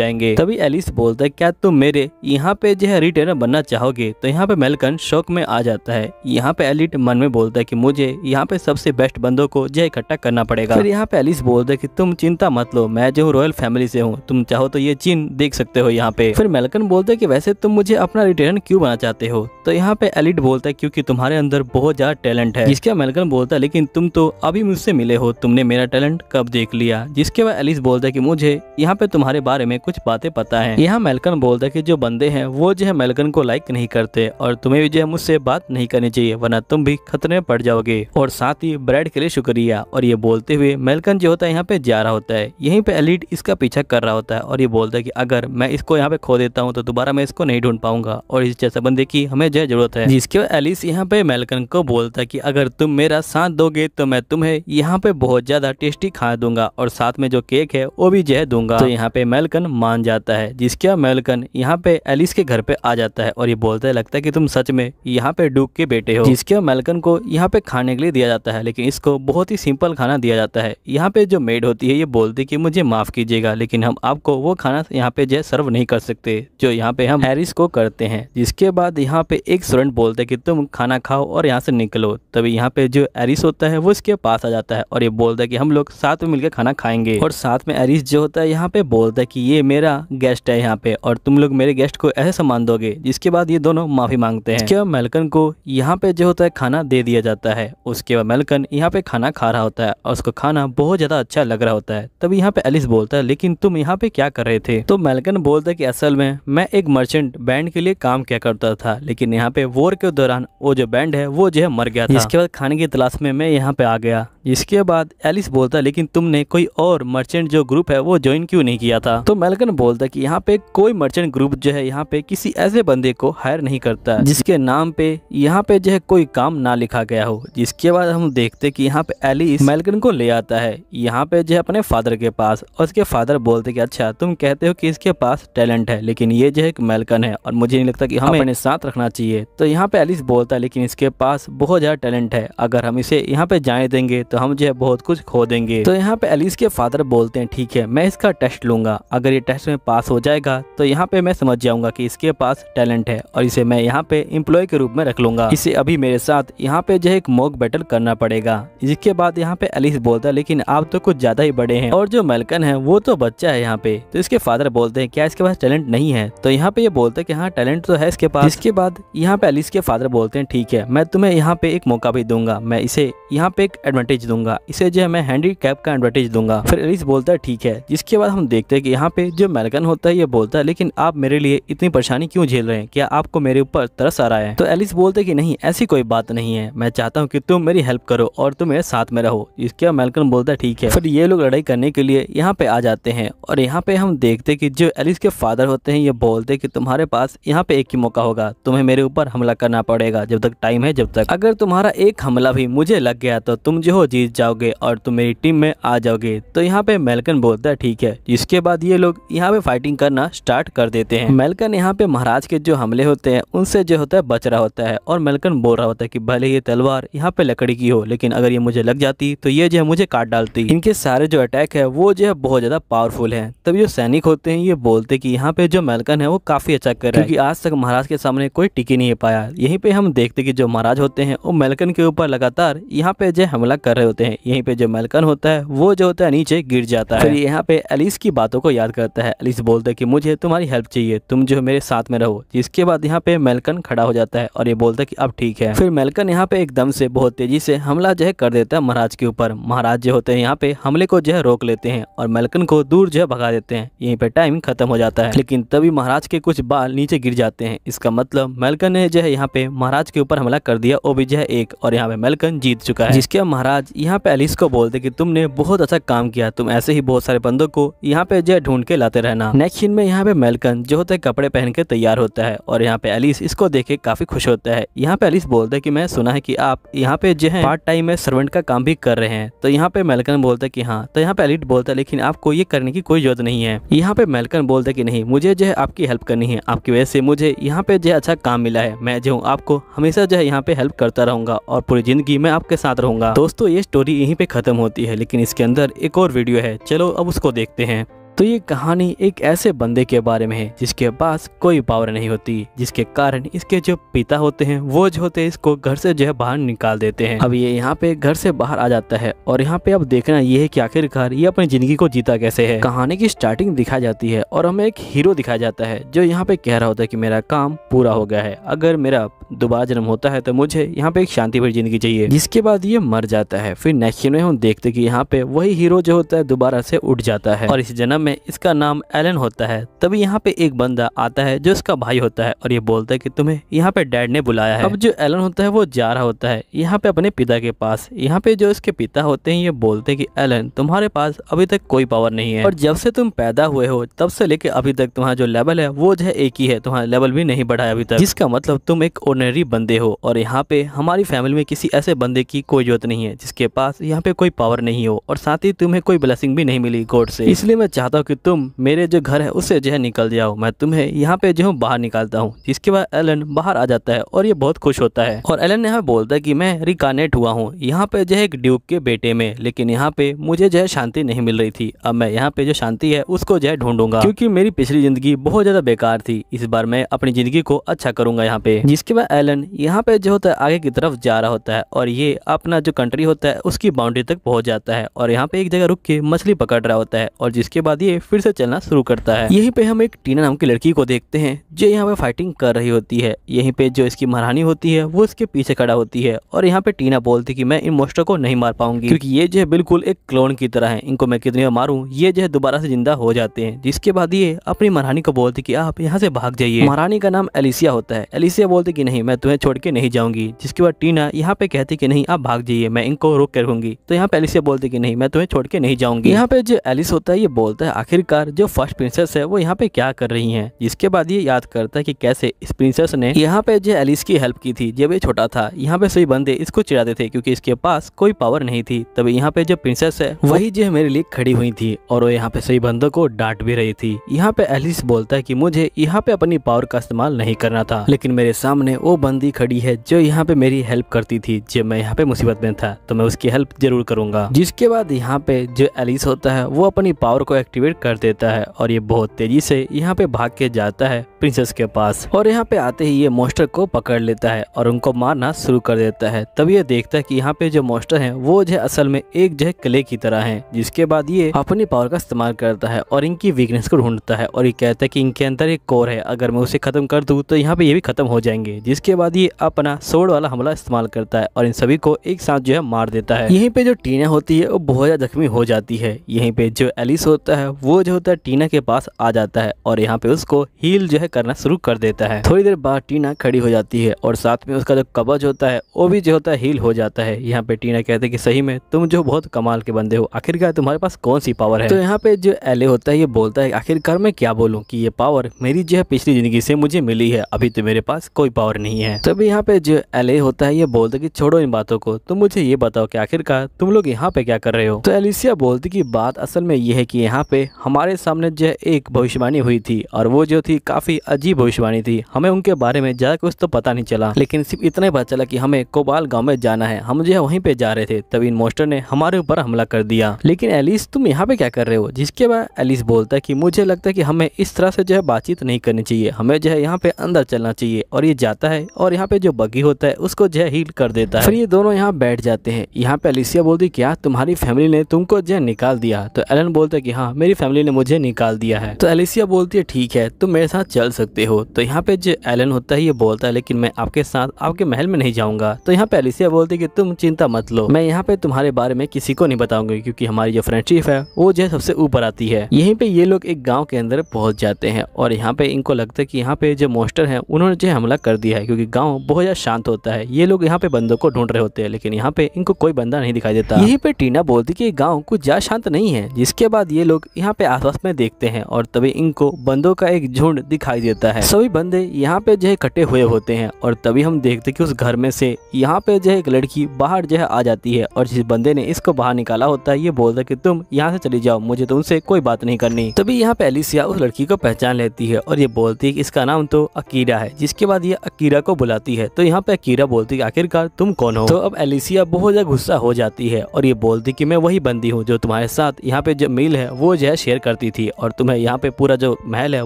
जाएंगे तभी एलिस बोलता है क्या तुम मेरे यहाँ पे जो है रिटेनर बनना चाहो जाओगे तो यहाँ पे मेलकन शौक में आ जाता है यहाँ पे एलिट मन में बोलता है की मुझे यहाँ पे सबसे बेस्ट बंदों को जय इकट्ठा करना पड़ेगा फिर यहाँ पे एलिस बोलता है की तुम चिंता मत लो मैं जो रॉयल फैमिली से हूँ तुम चाहो तो ये चीन देख सकते हो यहाँ पे फिर मेलकन बोलते है की वैसे तुम मुझे अपना रिटर्न क्यूँ बना चाहते हो तो यहाँ पे एलिट बोलता है क्यूँकी तुम्हारे अंदर बहुत ज्यादा टैलेंट है जिसका मेलकन बोलता है लेकिन तुम तो अभी मुझसे मिले हो तुमने मेरा टैलेंट कब देख लिया जिसके बाद एलिस बोलता है की मुझे यहाँ पे तुम्हारे बारे में कुछ बातें पता है यहाँ मेलकन बोलता है की जो बंदे हैं वो जो है मेलकन को लाइक नहीं नहीं करते और तुम्हें भी जो है मुझसे बात नहीं करनी चाहिए वरना तुम भी खतरे में पड़ जाओगे और साथ ही ब्रेड के लिए शुक्रिया और ये बोलते हुए मेलकन जो होता है यहाँ पे जा रहा होता है यहीं पे एलिट इसका पीछा कर रहा होता है और ये बोलता है की अगर मैं इसको यहाँ पे खो देता हूँ तो दोबारा मैं इसको नहीं ढूंढ पाऊंगा और इस जैसे बंदे की हमें जो जरूरत है जिसके बाद एलिस यहाँ पे मेलकन को बोलता है की अगर तुम मेरा साथ दोगे तो मैं तुम्हें यहाँ पे बहुत ज्यादा टेस्टी खा दूंगा और साथ में जो केक है वो भी जो है दूंगा तो यहाँ पे मेलकन मान जाता है जिसके मेलकन यहाँ पे एलिस के घर पे आ जाता है और ये बोलते लगता है कि तुम सच में यहाँ पे डूब के बेटे हो जिसके मेलकन को यहाँ पे खाने के लिए दिया जाता है लेकिन इसको बहुत ही सिंपल खाना दिया जाता है यहाँ पे जो मेड होती है ये बोलती कि मुझे माफ़ कीजिएगा लेकिन हम आपको वो खाना यहाँ पे जो सर्व नहीं कर सकते जो यहाँ पे हम हैरिस को करते हैं जिसके बाद यहाँ पे एक स्टूडेंट बोलते है की तुम खाना खाओ और यहाँ से निकलो तभी यहाँ पे जो एरिस होता है वो इसके पास आ जाता है और ये बोलता है कि हम लोग साथ में मिलकर खाना खाएंगे और साथ में एरिस जो होता है यहाँ पे बोलता है कि ये मेरा गेस्ट है यहाँ पे और तुम लोग मेरे गेस्ट को ऐसे सम्मान दोगे जिसके बाद ये दोनों माफ़ी मांगते हैं क्या मेलकन को यहाँ पे जो होता है खाना दे दिया जाता है उसके बाद मेलकन यहाँ पे खाना खा रहा होता है और उसको खाना बहुत ज़्यादा अच्छा लग रहा होता है तभी यहाँ पे एलिस बोलता है लेकिन तुम यहाँ पे क्या कर रहे थे तो मेलकन बोलता है की असल में मैं एक मर्चेंट बैंड के लिए काम किया करता था लेकिन यहाँ पे वोर के दौरान वो जो बैंड है वो जो है मर गया इसके बाद खाने की तलाश में मैं यहाँ पे आ गया इसके बाद एलिस बोलता है लेकिन तुमने कोई और मर्चेंट जो ग्रुप है वो ज्वाइन क्यों नहीं किया था तो मेलकन बोलता है कि यहाँ पे कोई मर्चेंट ग्रुप जो है यहाँ पे किसी ऐसे बंदे को हायर नहीं करता जिसके नाम पे यहाँ पे जो है कोई काम ना लिखा गया हो जिसके बाद हम देखते कि यहाँ पे एली मेलकन को ले आता है यहाँ पे जो है अपने फादर के पास और उसके फादर बोलते कि अच्छा तुम कहते हो कि इसके पास टैलेंट है लेकिन ये जो है एक मेलकन है और मुझे नहीं लगता कि हमें इन्हें साथ रखना चाहिए तो यहाँ पे एलिस बोलता है लेकिन इसके पास बहुत ज़्यादा टैलेंट है अगर हम इसे यहाँ पे जाए देंगे तो हम जो है बहुत कुछ खो देंगे तो यहाँ पे एलिस के फादर बोलते हैं ठीक है मैं इसका टेस्ट लूंगा अगर ये टेस्ट में पास हो जाएगा तो यहाँ पे मैं समझ जाऊंगा कि इसके पास टैलेंट है और इसे मैं यहाँ पे इम्प्लॉय के रूप में रख लूंगा इसे अभी मेरे साथ यहाँ पे जो है एक मॉक बैटल करना पड़ेगा जिसके बाद यहाँ पे अलिस बोलता है लेकिन आप तो कुछ ज्यादा ही बड़े हैं और जो मेलकन है वो तो बच्चा है यहाँ पे तो इसके फादर बोलते हैं क्या इसके पास टैलेंट नहीं है तो यहाँ पे ये बोलते हैं हाँ टैलेंट तो है इसके पास इसके बाद यहाँ पे अलिस के फादर बोलते हैं ठीक है मैं तुम्हें यहाँ पे एक मौका भी दूंगा मैं इसे यहाँ पे एक एडवांटेज दूंगा इसे जो है मैं हैंडी कैप का एडवांटेज दूंगा फिर अलिस बोलता है ठीक है जिसके बाद हम देखते हैं कि यहाँ पे जो मेलकन होता है ये बोलता है लेकिन आप मेरे लिए इतनी परेशानी क्यों झेल रहे हैं क्या आप आपको मेरे ऊपर तरस आ रहा है तो एलिस बोलते कि नहीं ऐसी कोई बात नहीं है मैं चाहता हूँ कि तुम मेरी हेल्प करो और तुम मेरे साथ में रहो इसके मेलकन बोलता है ठीक है फिर ये लोग लड़ाई करने के लिए यहाँ पे आ जाते हैं और यहाँ पे हम देखते कि जो एलिस के फादर होते हैं ये बोलते कि तुम्हारे पास यहाँ पे एक ही मौका होगा तुम्हें मेरे ऊपर हमला करना पड़ेगा जब तक टाइम है जब तक अगर तुम्हारा एक हमला भी मुझे लग गया तो तुम जो हो जीत जाओगे और तुम मेरी टीम में आ जाओगे तो यहाँ पे मेलकन बोलता है ठीक है इसके बाद ये लोग यहाँ पे फाइटिंग करना स्टार्ट कर देते हैं मेलकन यहाँ पे महाराज के जो हमले होते हैं उनसे जो होता है बच रहा होता है और मेलकन बोल रहा होता है कि भले ये तलवार यहाँ पे लकड़ी की हो लेकिन अगर ये मुझे लग जाती तो ये जो है मुझे काट डालती इनके सारे जो अटैक है वो जो है बहुत ज़्यादा पावरफुल है तब जो सैनिक होते हैं ये बोलते कि यहाँ पे जो मेलकन है वो काफ़ी अच्छा कर रहा है आज तक महाराज के सामने कोई टिकी नहीं पाया यहीं पे हम देखते कि जो महाराज होते हैं वो मेलकन के ऊपर लगातार यहाँ पे जो हमला कर रहे होते हैं यहीं पे जो मेलकन होता है वो जो होता है नीचे गिर जाता है फिर यहाँ पे एलिस की बातों को याद करता है एलिस बोलते है कि मुझे तुम्हारी हेल्प चाहिए तुम जो मेरे साथ में रहो जिसके बाद बाद यहाँ पे मेलकन खड़ा हो जाता है और ये बोलता है कि अब ठीक है फिर मेलकन यहाँ पे एकदम से बहुत तेजी से हमला जो है कर देता है महाराज के ऊपर महाराज जो होते हैं यहाँ पे हमले को जो है रोक लेते हैं और मेलकन को दूर जो है भगा देते हैं यहीं पे टाइम खत्म हो जाता है लेकिन तभी महाराज के कुछ बाल नीचे गिर जाते हैं इसका मतलब मेलकन ने जो है यहाँ पे महाराज के ऊपर हमला कर दिया वो भी जो है एक और यहाँ पे मेलकन जीत चुका है जिसके महाराज यहाँ पे एलिस को बोलते कि तुमने बहुत अच्छा काम किया तुम ऐसे ही बहुत सारे बंदों को यहाँ पे जो है ढूंढ के लाते रहना नेक्स्ट में यहाँ पे मेलकन जो होता है कपड़े पहन के तैयार होता है और यहाँ पे एलिस इसको देख के काफी खुश होता है यहाँ पे एलिस बोलता है कि मैं सुना है कि आप यहाँ पे जो है पार्ट टाइम में सर्वेंट का काम भी कर रहे हैं तो यहाँ पे मेलकन बोलता है कि हाँ तो यहाँ पे एलिट बोलता है लेकिन आपको ये करने की कोई जरूरत नहीं है यहाँ पे मेलकन बोलता है कि नहीं मुझे जो है आपकी हेल्प करनी है आपकी वजह से मुझे यहाँ पे जो है अच्छा काम मिला है मैं जो हूँ आपको हमेशा जो है यहाँ पे हेल्प करता रहूंगा और पूरी जिंदगी मैं आपके साथ रहूंगा दोस्तों ये स्टोरी यहीं पे खत्म होती है लेकिन इसके अंदर एक और वीडियो है चलो अब उसको देखते हैं तो ये कहानी एक ऐसे बंदे के बारे में है जिसके पास कोई पावर नहीं होती जिसके कारण इसके जो पिता होते हैं वो जो होते हैं इसको घर से जो है बाहर निकाल देते हैं अब ये यहाँ पे घर से बाहर आ जाता है और यहाँ पे अब देखना ये है कि आखिरकार ये अपनी जिंदगी को जीता कैसे है कहानी की स्टार्टिंग दिखाई जाती है और हमें एक हीरो दिखाया जाता है जो यहाँ पे कह रहा होता है की मेरा काम पूरा हो गया है अगर मेरा दोबारा जन्म होता है तो मुझे यहाँ पे एक शांति भरी जिंदगी चाहिए जिसके बाद ये मर जाता है फिर नेक्स्ट में हम देखते कि यहाँ पे वही हीरो जो होता है दोबारा से उठ जाता है और इस जन्म में में इसका नाम एलन होता है तभी यहाँ पे एक बंदा आता है जो इसका भाई होता है और ये बोलता है कि तुम्हें यहाँ पे डैड ने बुलाया है अब जो एलन होता है वो जा रहा होता है यहाँ पे अपने पिता के पास यहाँ पे जो इसके पिता होते हैं ये बोलते हैं कि एलन तुम्हारे पास अभी तक कोई पावर नहीं है और जब से तुम पैदा हुए हो तब से लेके अभी तक तुम्हारा जो लेवल है वो जो है एक ही है तुम्हारा लेवल भी नहीं बढ़ा है अभी तक जिसका मतलब तुम एक ऑर्डनरी बंदे हो और यहाँ पे हमारी फैमिली में किसी ऐसे बंदे की कोई जरूरत नहीं है जिसके पास यहाँ पे कोई पावर नहीं हो और साथ ही तुम्हें कोई ब्लेसिंग भी नहीं मिली गोड से इसलिए मैं चाहता चाहता हूँ कि तुम मेरे जो घर है उससे जो है निकल जाओ मैं तुम्हें यहाँ पे जो हूँ बाहर निकालता हूँ जिसके बाद एलन बाहर आ जाता है और ये बहुत खुश होता है और एलन यहाँ बोलता है कि मैं रिकानेट हुआ हूँ यहाँ पे जो है एक ड्यूक के बेटे में लेकिन यहाँ पे मुझे जो है शांति नहीं मिल रही थी अब मैं यहाँ पे जो शांति है उसको जो है ढूंढूंगा क्योंकि मेरी पिछली जिंदगी बहुत ज्यादा बेकार थी इस बार मैं अपनी जिंदगी को अच्छा करूंगा यहाँ पे जिसके बाद एलन यहाँ पे जो होता है आगे की तरफ जा रहा होता है और ये अपना जो कंट्री होता है उसकी बाउंड्री तक पहुंच जाता है और यहाँ पे एक जगह रुक के मछली पकड़ रहा होता है और जिसके बाद ये फिर से चलना शुरू करता है यहीं पे हम एक टीना नाम की लड़की को देखते हैं जो यहाँ पे फाइटिंग कर रही होती है यहीं पे जो इसकी महारानी होती है वो इसके पीछे खड़ा होती है और यहाँ पे टीना बोलती कि मैं इन मोस्टर को नहीं मार पाऊंगी क्योंकि ये जो है बिल्कुल एक क्लोन की तरह है इनको मैं कितनी बार ये जो है दोबारा से जिंदा हो जाते हैं जिसके बाद ये अपनी महारानी को बोलती की आप यहाँ से भाग जाइए महारानी का नाम एलिसिया होता है एलिसिया बोलती की नहीं मैं तुम्हें छोड़ के नहीं जाऊंगी जिसके बाद टीना यहाँ पे कहती की नहीं आप भाग जाइए मैं इनको रोक के रखूंगी तो यहाँ पे एलिसिया बोलती की नहीं मैं तुम्हें छोड़ के नहीं जाऊंगी यहाँ पे जो एलिस होता है ये बोलता है आखिरकार जो फर्स्ट प्रिंसेस है वो यहाँ पे क्या कर रही है जिसके बाद ये याद करता है कि कैसे इस प्रिंसेस ने यहाँ पे जो एलिस की हेल्प की थी जब ये छोटा था यहाँ पे सभी बंदे इसको चिड़ाते थे क्योंकि इसके पास कोई पावर नहीं थी तब यहाँ पे जो प्रिंसेस है वही जो मेरे लिए खड़ी हुई थी और वो यहाँ पे सभी बंदों को डांट भी रही थी यहाँ पे एलिस बोलता है की मुझे यहाँ पे अपनी पावर का इस्तेमाल नहीं करना था लेकिन मेरे सामने वो बंदी खड़ी है जो यहाँ पे मेरी हेल्प करती थी जब मैं यहाँ पे मुसीबत में था तो मैं उसकी हेल्प जरूर करूंगा जिसके बाद यहाँ पे जो एलिस होता है वो अपनी पावर को एक्टिव एक्टिवेट कर देता है और ये बहुत तेजी से यहाँ पे भाग के जाता है प्रिंसेस के पास और यहाँ पे आते ही ये मोस्टर को पकड़ लेता है और उनको मारना शुरू कर देता है तब ये देखता है कि यहाँ पे जो मोस्टर है वो जो असल में एक जो कले की तरह है जिसके बाद ये अपनी पावर का इस्तेमाल करता है और इनकी वीकनेस को ढूंढता है और ये कहता है की इनके अंदर एक कोर है अगर मैं उसे खत्म कर दू तो यहाँ पे ये भी खत्म हो जाएंगे जिसके बाद ये अपना सोड वाला हमला इस्तेमाल करता है और इन सभी को एक साथ जो है मार देता है यहीं पे जो टीना होती है वो बहुत ज्यादा जख्मी हो जाती है यहीं पे जो एलिस होता है वो जो होता है टीना के पास आ जाता है और यहाँ पे उसको हील जो है करना शुरू कर देता है थोड़ी देर बाद टीना खड़ी हो जाती है और साथ में उसका जो कबज होता है वो भी जो होता है हील हो जाता है यहाँ पे टीना कहते हैं कि सही में तुम जो बहुत कमाल के बंदे हो आखिरकार तुम्हारे पास कौन सी पावर है तो यहाँ पे जो एले होता है ये बोलता है आखिरकार मैं क्या बोलूँ की ये पावर मेरी जो है पिछली जिंदगी से मुझे मिली है अभी तो मेरे पास कोई पावर नहीं है तभी यहाँ पे जो एले होता है ये बोलता की छोड़ो इन बातों को तुम मुझे ये बताओ की आखिरकार तुम लोग यहाँ पे क्या कर रहे हो तो एलिसिया बोलती की बात असल में ये है की यहाँ पे हमारे सामने जो एक भविष्यवाणी हुई थी और वो जो थी काफ़ी अजीब भविष्यवाणी थी हमें उनके बारे में ज़्यादा कुछ तो पता नहीं चला लेकिन सिर्फ इतना ही पता चला कि हमें कोबाल गाँव में जाना है हम जो है वहीं पे जा रहे थे तभी इन मोस्टर ने हमारे ऊपर हमला कर दिया लेकिन एलिस तुम यहाँ पे क्या कर रहे हो जिसके बाद एलिस बोलता है की मुझे लगता है की हमें इस तरह से जो है बातचीत नहीं करनी चाहिए हमें जो है यहाँ पे अंदर चलना चाहिए और ये जाता है और यहाँ पे जो बगी होता है उसको जो है हील कर देता है फिर ये दोनों यहाँ बैठ जाते हैं यहाँ पे एलिसिया बोलती क्या तुम्हारी फैमिली ने तुमको जो है निकाल दिया तो एलन बोलता है कि हाँ मेरी मेरी फैमिली ने मुझे निकाल दिया है तो एलिसिया बोलती है ठीक है तुम मेरे साथ चल सकते हो तो यहाँ पे जो एलन होता है ये बोलता है लेकिन मैं आपके साथ आपके महल में नहीं जाऊंगा तो यहाँ पे एलिसिया बोलती है की तुम चिंता मत लो मैं यहाँ पे तुम्हारे बारे में किसी को नहीं बताऊंगी क्यूँकी हमारी जो फ्रेंडशिप है वो जो सबसे ऊपर आती है यही पे ये लोग एक गाँव के अंदर पहुंच जाते हैं और यहाँ पे इनको लगता है की यहाँ पे जो मोस्टर है उन्होंने जो हमला कर दिया है क्योंकि गाँव बहुत ज्यादा शांत होता है ये लोग यहाँ पे बंदों को ढूंढ रहे होते हैं लेकिन यहाँ पे इनको कोई बंदा नहीं दिखाई देता यहीं पे टीना बोलती की गाँव कुछ ज्यादा शांत नहीं है जिसके बाद ये लोग यहाँ पे आसपास में देखते हैं और तभी इनको बंदों का एक झुंड दिखाई देता है सभी बंदे यहाँ पे जो है इकट्ठे हुए होते हैं और तभी हम देखते कि उस घर में से यहाँ पे जो है एक लड़की बाहर जो है आ जाती है और जिस बंदे ने इसको बाहर निकाला होता है ये बोलता की तुम यहाँ से चली जाओ मुझे तुमसे कोई बात नहीं करनी तभी यहाँ पे एलिसिया उस लड़की को पहचान लेती है और ये बोलती है इसका नाम तो अकीरा है जिसके बाद ये अकीरा को बुलाती है तो यहाँ पे अकीरा बोलती है आखिरकार तुम कौन हो तो अब एलिसिया बहुत ज्यादा गुस्सा हो जाती है और ये बोलती कि मैं वही बंदी हूँ जो तुम्हारे साथ यहाँ पे जो मिल है वो जो है शेयर करती थी और तुम्हें यहाँ पे पूरा जो महल है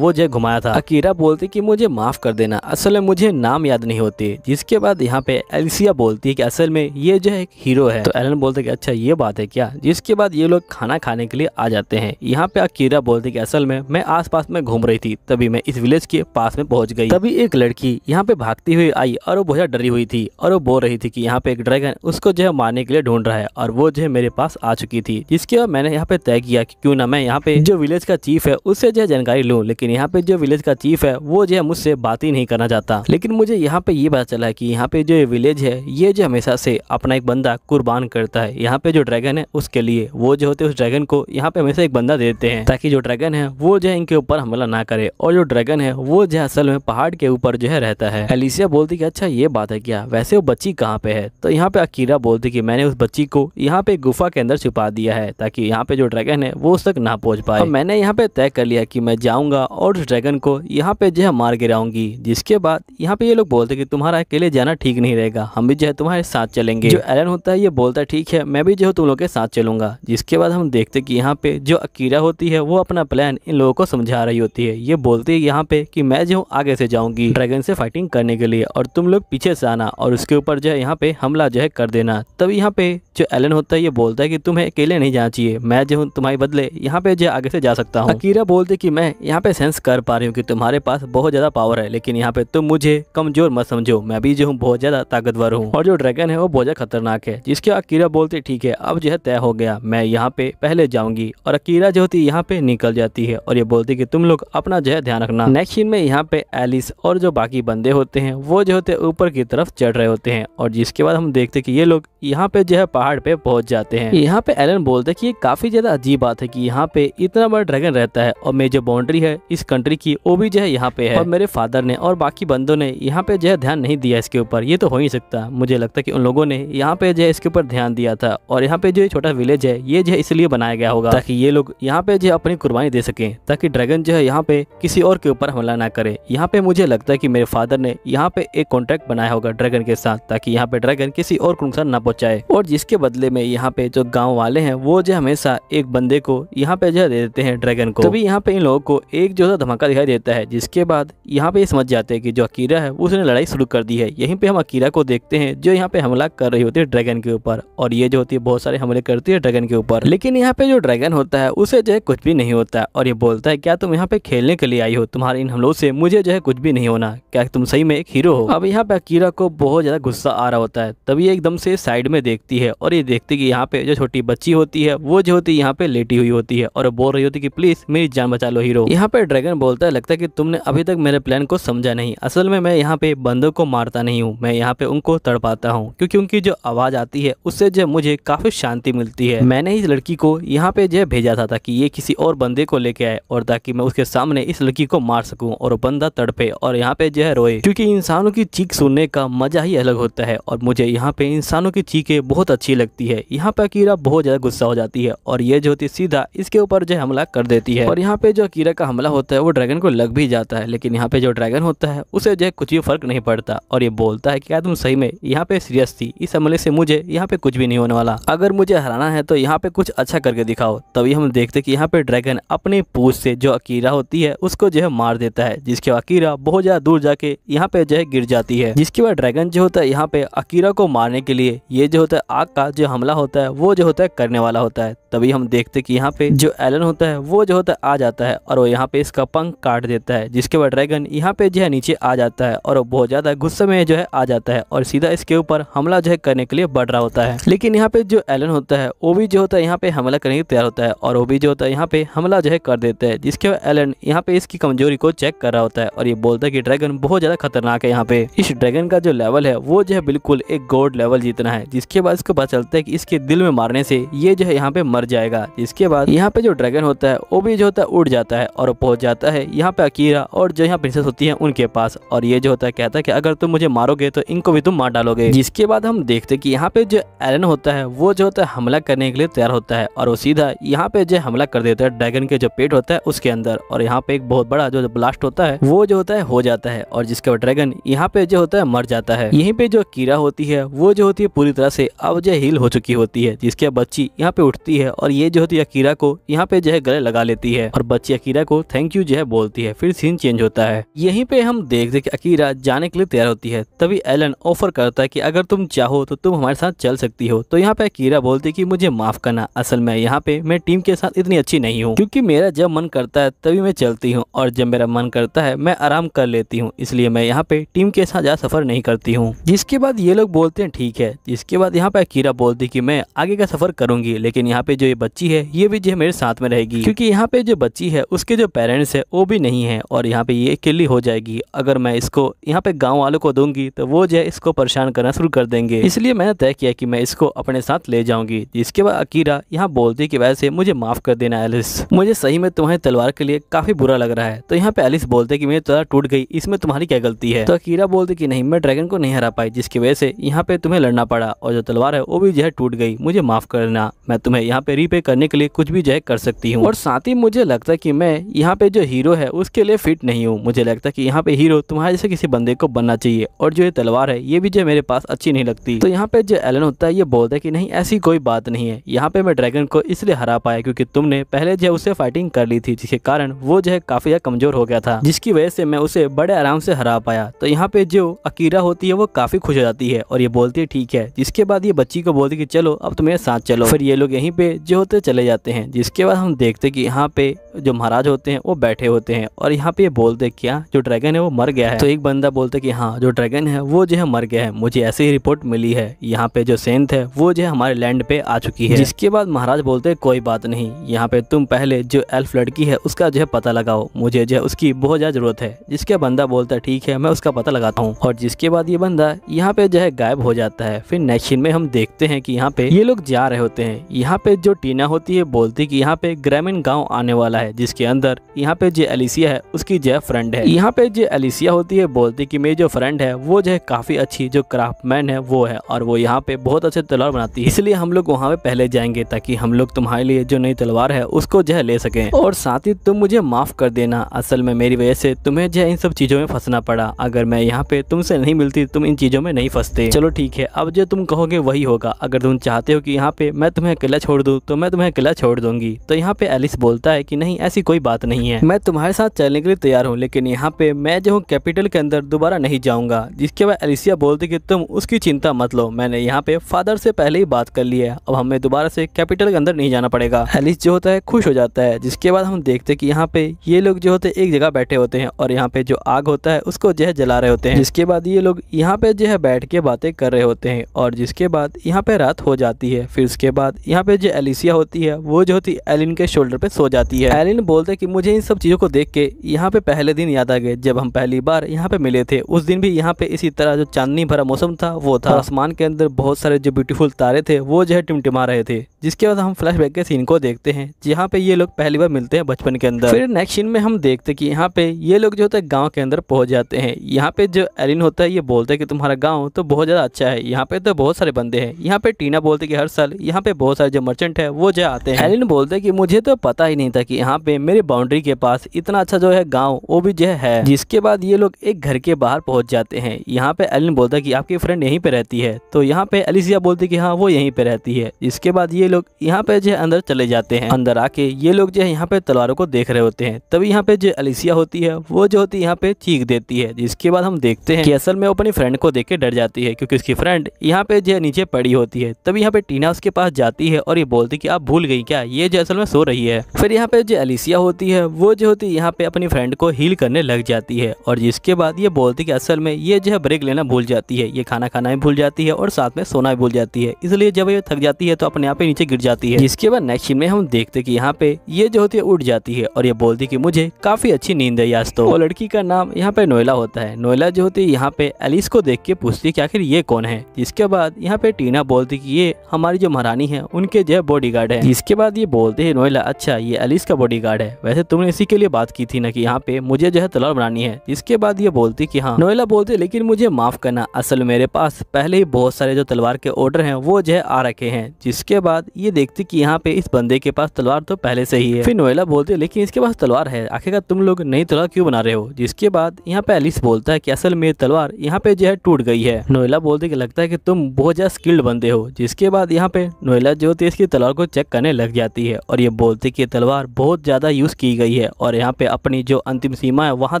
वो जो घुमाया था अकीरा बोलती कि मुझे माफ़ कर देना असल में मुझे नाम याद नहीं होती जिसके बाद यहाँ पे एलिसिया बोलती है कि असल में ये जो है एक हीरो है तो एलन बोलते कि अच्छा ये बात है क्या जिसके बाद ये लोग खाना खाने के लिए आ जाते हैं यहाँ पे अकीरा बोलती कि असल में मैं पास में घूम रही थी तभी मैं इस विलेज के पास में पहुंच गई तभी एक लड़की यहाँ पे भागती हुई आई और वो बहुत डरी हुई थी और वो बोल रही थी कि यहाँ पे एक ड्रैगन उसको जो है मारने के लिए ढूंढ रहा है और वो जो है मेरे पास आ चुकी थी जिसके बाद मैंने यहाँ पे तय किया कि क्यों ना मैं मैं यहाँ पे जो विलेज का चीफ है उससे जो है जानकारी लूँ लेकिन यहाँ पे जो विलेज का चीफ है वो जो है मुझसे बात ही नहीं करना चाहता लेकिन मुझे यहाँ पे ये पता चला है कि यहाँ पे जो विलेज है ये जो हमेशा से अपना एक बंदा कुर्बान करता है यहाँ पे जो ड्रैगन है उसके लिए वो जो होते हैं उस ड्रैगन को यहाँ पे हमेशा एक बंदा देते हैं ताकि जो ड्रैगन है वो जो है इनके ऊपर हमला ना करे और जो ड्रैगन है वो जो असल में पहाड़ के ऊपर जो है रहता है एलिसिया बोलती की अच्छा ये बात है क्या वैसे वो बच्ची कहाँ पे है तो यहाँ पे अकीरा बोलती की मैंने उस बच्ची को यहाँ पे गुफा के अंदर छुपा दिया है ताकि यहाँ पे जो ड्रैगन है वो उस तक न ना पहुंच पाए मैंने यहाँ पे तय कर लिया कि मैं जाऊँगा और उस ड्रैगन को यहाँ पे जो है मार गिराऊंगी जिसके बाद यहाँ पे ये लोग बोलते कि तुम्हारा अकेले जाना ठीक नहीं रहेगा हम भी जो है तुम्हारे साथ चलेंगे जो एलन होता है ये बोलता ठीक है मैं भी जो है तुम लोग के साथ चलूंगा जिसके बाद हम देखते कि यहाँ पे जो अकीरा होती है वो अपना प्लान इन लोगों को समझा रही होती है ये बोलती है यहाँ पे की मैं जो आगे से जाऊंगी ड्रैगन से फाइटिंग करने के लिए और तुम लोग पीछे से आना और उसके ऊपर जो है यहाँ पे हमला जो है कर देना तब यहाँ पे जो एलन होता है ये बोलता है कि तुम्हें अकेले नहीं जाना चाहिए मैं जो हूँ तुम्हारे बदले यहाँ यहाँ पे जो आगे से जा सकता हूँ अकीरा बोलते कि मैं यहाँ पे सेंस कर पा रही हूँ कि तुम्हारे पास बहुत ज्यादा पावर है लेकिन यहाँ पे तुम मुझे कमजोर मत समझो मैं भी जो हूँ बहुत ज्यादा ताकतवर हूँ और जो ड्रैगन है वो बहुत ज्यादा खतरनाक है जिसके अकीरा बोलते ठीक है अब जो है तय हो गया मैं यहाँ पे पहले जाऊंगी और अकीरा जो होती यहाँ पे निकल जाती है और ये बोलती की तुम लोग अपना जो है ध्यान रखना नेक्स्ट सीन में यहाँ पे एलिस और जो बाकी बंदे होते हैं वो जो होते ऊपर की तरफ चढ़ रहे होते हैं और जिसके बाद हम देखते की ये लोग यहाँ पे जो है पहाड़ पे पहुंच जाते हैं यहाँ पे एलन बोलते की काफी ज्यादा अजीब बात है की यहाँ पे इतना बड़ा ड्रैगन रहता है और मेरी जो बाउंड्री है इस कंट्री की वो भी जो है यहाँ पे है और मेरे फादर ने और बाकी बंदों ने यहाँ पे जो है ध्यान नहीं दिया इसके ऊपर ये तो हो ही सकता मुझे लगता है कि उन लोगों ने यहाँ पे जो है इसके ऊपर ध्यान दिया था और यहाँ पे जो छोटा विलेज है ये जो है इसलिए बनाया गया होगा ताकि ये लोग यहाँ पे जो है अपनी कुर्बानी दे सके ताकि ड्रैगन जो है यहाँ पे किसी और के ऊपर हमला ना करे यहाँ पे मुझे लगता है की मेरे फादर ने यहाँ पे एक कॉन्ट्रैक्ट बनाया होगा ड्रैगन के साथ ताकि यहाँ पे ड्रैगन किसी और को नुकसान न पहुंचाए और जिसके बदले में यहाँ पे जो गाँव वाले है वो जो हमेशा एक बंदे को यहाँ पे जो है दे देते हैं ड्रैगन को तभी यहाँ पे इन लोगों को एक जो है धमाका दिखाई देता है जिसके बाद यहाँ पे ये समझ जाते हैं कि जो अकीरा है उसने लड़ाई शुरू कर दी है यहीं पे हम अकीरा को देखते हैं जो यहाँ पे हमला कर रही होती है ड्रैगन के ऊपर और ये जो होती है बहुत सारे हमले करती है ड्रैगन के ऊपर लेकिन यहाँ पे जो ड्रैगन होता है उसे जो है कुछ भी नहीं होता और ये बोलता है क्या तुम यहाँ पे खेलने के लिए आई हो तुम्हारे इन हमलों से मुझे जो है कुछ भी नहीं होना क्या तुम सही में एक हीरो हो अब यहाँ पे अकीरा को बहुत ज्यादा गुस्सा आ रहा होता है तभी एकदम से साइड में देखती है और ये देखती है कि यहाँ पे जो छोटी बच्ची होती है वो जो होती है यहाँ पे लेटी हुई होती है और बोल रही होती कि प्लीज मेरी जान बचा लो हीरो यहाँ पे ड्रैगन बोलता है लगता है कि तुमने अभी तक मेरे प्लान को समझा नहीं असल में मैं यहाँ पे बंदों को मारता नहीं हूँ मैं यहाँ पे उनको तड़पाता हूँ क्योंकि उनकी जो आवाज आती है उससे जो मुझे काफी शांति मिलती है मैंने इस लड़की को यहाँ पे जो भेजा था ताकि ये किसी और बंदे को लेके आए और ताकि मैं उसके सामने इस लड़की को मार सकूँ और बंदा तड़पे और यहाँ पे जो है रोए क्यूँकी इंसानों की चीख सुनने का मजा ही अलग होता है और मुझे यहाँ पे इंसानों की चीखे बहुत अच्छी लगती है यहाँ पे अकीरा बहुत ज्यादा गुस्सा हो जाती है और ये जो होती सीधा इसके ऊपर जो हमला कर देती है और यहाँ पे जो अकीरा का हमला होता है वो ड्रैगन को लग भी जाता है लेकिन यहाँ पे जो ड्रैगन होता है उसे जो है कुछ भी फर्क नहीं पड़ता और ये बोलता है की क्या तुम सही में यहाँ पे सीरियस थी इस हमले से मुझे यहाँ पे कुछ भी नहीं होने वाला अगर मुझे हराना है तो यहाँ पे कुछ अच्छा करके दिखाओ तभी हम देखते कि यहाँ पे ड्रैगन अपने पूछ से जो अकीरा होती है उसको जो है मार देता है जिसके अकीरा बहुत ज्यादा दूर जाके यहाँ पे जो है गिर जाती है जिसके बाद ड्रैगन जो होता है यहाँ पे अकीरा को मारने के लिए ये जो होता है आग का जो हमला होता है वो जो होता है करने वाला होता है तभी हम देखते कि यहाँ पे जो एलन होता है वो जो होता है आ जाता है और वो यहाँ पे इसका पंख काट देता है जिसके बाद ड्रैगन यहाँ पे जो है नीचे आ जाता है और वो बहुत ज़्यादा गुस्से में जो है आ जाता है और सीधा इसके ऊपर हमला जो है करने के लिए बढ़ रहा होता है लेकिन यहाँ पे जो एलन होता है वो भी जो होता है यहाँ पे हमला करने के तैयार होता है और वो भी जो होता है यहाँ पे हमला जो है कर देता है जिसके बाद एलन यहाँ पे इसकी कमजोरी को चेक कर रहा होता है और ये बोलता है की ड्रैगन बहुत ज़्यादा खतरनाक है यहाँ पे इस ड्रैगन का जो लेवल है वो जो है बिल्कुल एक गोल्ड लेवल जीतना है जिसके बाद इसको पता चलता है की इसके दिल में मारने से ये जो है यहाँ पे मर जाएगा इसके बाद यहाँ यहाँ पे जो ड्रैगन होता है वो भी जो होता है उड़ जाता है और पहुँच जाता है यहाँ पे अकीरा और जो यहाँ प्रिंसेस होती है उनके पास और ये जो होता है कहता है कि अगर तुम मुझे मारोगे तो इनको भी तुम मार डालोगे जिसके बाद हम देखते कि यहाँ पे जो एलन होता है वो जो होता है हमला करने के लिए तैयार होता है और वो सीधा यहाँ पे जो हमला कर देता है ड्रैगन के जो पेट होता है उसके अंदर और यहाँ पे एक बहुत बड़ा जो ब्लास्ट होता है वो जो होता है हो जाता है और जिसका ड्रैगन यहाँ पे जो होता है मर जाता है यहीं पे जो कीड़ा होती है वो जो होती है पूरी तरह से अब जो हील हो चुकी होती है जिसके बच्ची यहाँ पे उठती है और ये जो होती है कीड़ा को यहाँ पे जो है गले लगा लेती है और बच्ची अकीरा को थैंक यू जो है बोलती है फिर सीन चेंज होता है यहीं पे हम देख देख अकीरा जाने के लिए तैयार होती है तभी एलन ऑफर करता है की अगर तुम चाहो तो तुम हमारे साथ चल सकती हो तो यहाँ पे अकीरा बोलती की मुझे माफ करना असल में यहाँ पे मैं टीम के साथ इतनी अच्छी नहीं हूँ क्यूँकी मेरा जब मन करता है तभी मैं चलती हूँ और जब मेरा मन करता है मैं आराम कर लेती हूँ इसलिए मैं यहाँ पे टीम के साथ ज्यादा सफर नहीं करती हूँ जिसके बाद ये लोग बोलते हैं ठीक है जिसके बाद यहाँ पे अकीरा बोलती की मैं आगे का सफर करूंगी लेकिन यहाँ पे जो ये बच्ची है ये भी जो है मेरे साथ में रहेगी क्योंकि यहाँ पे जो बच्ची है उसके जो पेरेंट्स है वो भी नहीं है और यहाँ पे ये अकेली हो जाएगी अगर मैं इसको यहाँ पे गाँव वालों को दूंगी तो वो जो है इसको परेशान करना शुरू कर देंगे इसलिए मैंने तय किया कि मैं इसको अपने साथ ले जाऊंगी जिसके बाद अकीरा यहाँ बोलती की वजह से मुझे माफ कर देना एलिस मुझे सही में तुम्हारी तलवार के लिए काफी बुरा लग रहा है तो यहाँ पे एलिस बोलते की मेरी तलवार टूट गई इसमें तुम्हारी क्या गलती है तो अकीरा बोलते की नहीं मैं ड्रैगन को नहीं हरा पाई जिसकी वजह से यहाँ पे तुम्हें लड़ना पड़ा और जो तलवार है वो भी जो है टूट गई मुझे माफ करना मैं तुम्हें यहाँ पे रीपे करने के लिए कुछ भी जो अटैक कर सकती हूँ और साथ ही मुझे लगता है कि मैं यहाँ पे जो हीरो है उसके लिए फिट नहीं हूँ मुझे लगता है कि यहाँ पे हीरो तुम्हारे जैसे किसी बंदे को बनना चाहिए और जो ये तलवार है ये भी जो मेरे पास अच्छी नहीं लगती तो यहाँ पे जो एलन होता है ये बोलता है की नहीं ऐसी कोई बात नहीं है यहाँ पे मैं ड्रैगन को इसलिए हरा पाया क्यूँकी तुमने पहले जो उसे फाइटिंग कर ली थी जिसके कारण वो जो है काफी कमजोर हो गया था जिसकी वजह से मैं उसे बड़े आराम से हरा पाया तो यहाँ पे जो अकीरा होती है वो काफी खुश हो जाती है और ये बोलती है ठीक है जिसके बाद ये बच्ची को बोलती है कि चलो अब तुम्हें साथ चलो फिर ये लोग यहीं पे जो होते चले जाते हैं जिस इसके बाद हम देखते कि यहाँ पे जो महाराज होते हैं वो बैठे होते हैं और यहाँ पे ये बोलते क्या हाँ, जो ड्रैगन है वो मर गया है तो एक बंदा बोलते कि हाँ जो ड्रैगन है वो जो है मर गया है मुझे ऐसी ही रिपोर्ट मिली है यहाँ पे जो सेंथ है वो जो है हमारे लैंड पे आ चुकी है जिसके बाद महाराज बोलते कोई बात नहीं यहाँ पे तुम पहले जो एल्फ लड़की है उसका जो है पता लगाओ मुझे जो है उसकी बहुत ज़्यादा ज़रूरत है जिसके बंदा बोलता है ठीक है मैं उसका पता लगाता हूँ और जिसके बाद ये बंदा यहाँ पे जो है गायब हो जाता है फिर नेक्स्ट में हम देखते हैं की यहाँ पे ये लोग जा रहे होते हैं यहाँ पे जो टीना होती है बोलती कि यहाँ पे ग्रामीण गाँव आने वाला है जिसके अंदर यहाँ पे जो एलिसिया है उसकी जो फ्रेंड है यहाँ पे जो एलिसिया होती है बोलती की मेरी जो फ्रेंड है वो जो है काफी अच्छी जो क्राफ्टमैन है वो है और वो यहाँ पे बहुत अच्छे तलवार बनाती है इसलिए हम लोग वहाँ पे पहले जाएंगे ताकि हम लोग तुम्हारे लिए जो नई तलवार है उसको जो है ले सके और साथ ही तुम मुझे माफ कर देना असल में मेरी वजह से तुम्हें जो इन सब चीजों में फंसना पड़ा अगर मैं यहाँ पे तुमसे नहीं मिलती तुम इन चीजों में नहीं फंसते चलो ठीक है अब जो तुम कहोगे वही होगा अगर तुम चाहते हो कि यहाँ पे मैं तुम्हें अकेला छोड़ दूँ तो मैं तुम्हें अकेला छोड़ दूंगी जाएगी तो यहाँ पे एलिस बोलता है कि नहीं ऐसी कोई बात नहीं है मैं तुम्हारे साथ चलने के लिए तैयार हूँ लेकिन यहाँ पे मैं जो हूँ कैपिटल के अंदर दोबारा नहीं जाऊँगा जिसके बाद एलिसिया बोलती कि तुम उसकी चिंता मत लो मैंने यहाँ पे फादर से पहले ही बात कर ली है अब हमें दोबारा से कैपिटल के अंदर नहीं जाना पड़ेगा एलिस जो होता है खुश हो जाता है जिसके बाद हम देखते कि यहाँ पे ये लोग जो होते एक जगह बैठे होते हैं और यहाँ पे जो आग होता है उसको जो है जला रहे होते हैं जिसके बाद ये लोग यहाँ पे जो है बैठ के बातें कर रहे होते हैं और जिसके बाद यहाँ पे रात हो जाती है फिर उसके बाद यहाँ पे जो एलिसिया होती है वो जो होती एलिन के शोल्डर पे सो जाती है एलिन बोलते कि मुझे इन सब चीज़ों को देख के यहाँ पे पहले दिन याद आ गए जब हम पहली बार यहाँ पे मिले थे उस दिन भी यहाँ पे इसी तरह जो चांदनी भरा मौसम था वो था आसमान के अंदर बहुत सारे जो ब्यूटीफुल तारे थे वो जो है टिमटिमा रहे थे जिसके बाद हम फ्लैश के सीन को देखते हैं जहाँ पे ये लोग पहली बार मिलते हैं बचपन के अंदर फिर नेक्स्ट सीन में हम देखते कि यहाँ पे ये लोग जो होता है गाँव के अंदर पहुंच जाते हैं यहाँ पे जो एलिन होता है ये बोलते है कि तुम्हारा गाँव तो बहुत ज़्यादा अच्छा है यहाँ पे तो बहुत सारे बंदे है यहाँ पे टीना बोलते कि हर साल यहाँ पे बहुत सारे जो मर्चेंट है वो जो आते हैं एलिन बोलते बोलते हैं कि मुझे तो पता ही नहीं था कि यहाँ पे मेरे बाउंड्री के पास इतना अच्छा जो है गाँव वो भी जो है जिसके बाद ये लोग एक घर के बाहर पहुँच जाते हैं यहाँ पे एलिन बोलता है कि आपकी फ्रेंड यहीं पे रहती है तो यहाँ पे एलिसिया बोलती है कि हाँ वो यहीं पे रहती है इसके बाद ये लोग यहाँ पे जो है अंदर चले जाते हैं अंदर आके ये लोग जो है यहाँ पे तलवारों को देख रहे होते हैं तभी यहाँ पे जो अलिसिया होती है वो जो होती है यहाँ पे चीख देती है जिसके बाद हम देखते हैं कि असल में अपनी फ्रेंड को देख के डर जाती है क्योंकि उसकी फ्रेंड यहाँ पे जो है नीचे पड़ी होती है तभी यहाँ पे टीना उसके पास जाती है और ये बोलती है कि आप भूल गई क्या ये जो असल में सो रही है फिर यहाँ पे जो एलिसिया होती है वो जो होती है यहाँ पे अपनी फ्रेंड को हील करने लग जाती है और जिसके बाद ये बोलती कि असल में ये जो है ब्रेक लेना भूल जाती है ये खाना खाना भी भूल जाती है और साथ में सोना भी भूल जाती है इसलिए जब ये थक जाती है तो अपने आप ही नीचे गिर जाती है जिसके बाद नेक्स्ट में हम देखते की यहाँ पे ये जो होती है उठ जाती है और ये बोलती की मुझे काफी अच्छी नींद है आज तो लड़की का नाम यहाँ पे नोयला होता है नोयला जो होती है यहाँ पे एलिस को देख के पूछती है की आखिर ये कौन है जिसके बाद यहाँ पे टीना बोलती की ये हमारी जो महारानी है उनके जो है बॉडी है इसके बाद ये बोल बोलते ही नोयला अच्छा ये अलिस का गार्ड है वैसे तुमने इसी के लिए बात की थी ना कि यहाँ पे मुझे जो है तलवार बनानी है इसके बाद ये बोलती कि हाँ नोयला बोलते लेकिन मुझे माफ करना असल मेरे पास पहले ही बहुत सारे जो तलवार के ऑर्डर हैं वो जो है आ रखे हैं जिसके बाद ये देखती कि यहाँ पे इस बंदे के पास तलवार तो पहले से ही है फिर नोयला बोलते लेकिन इसके पास तलवार है आखिरकार तुम लोग नई तलवार क्यूँ बना रहे हो जिसके बाद यहाँ पे एलिस बोलता है की असल मेरी तलवार यहाँ पे जो है टूट गई है नोयला बोलते लगता है की तुम बहुत ज्यादा स्किल्ड बंदे हो जिसके बाद यहाँ पे नोयला जो होती है इसकी तलवार को चेक करने लग जाती है है और ये बोलते कि तलवार बहुत ज़्यादा यूज़ की गई है और यहाँ पे अपनी जो अंतिम सीमा है वहाँ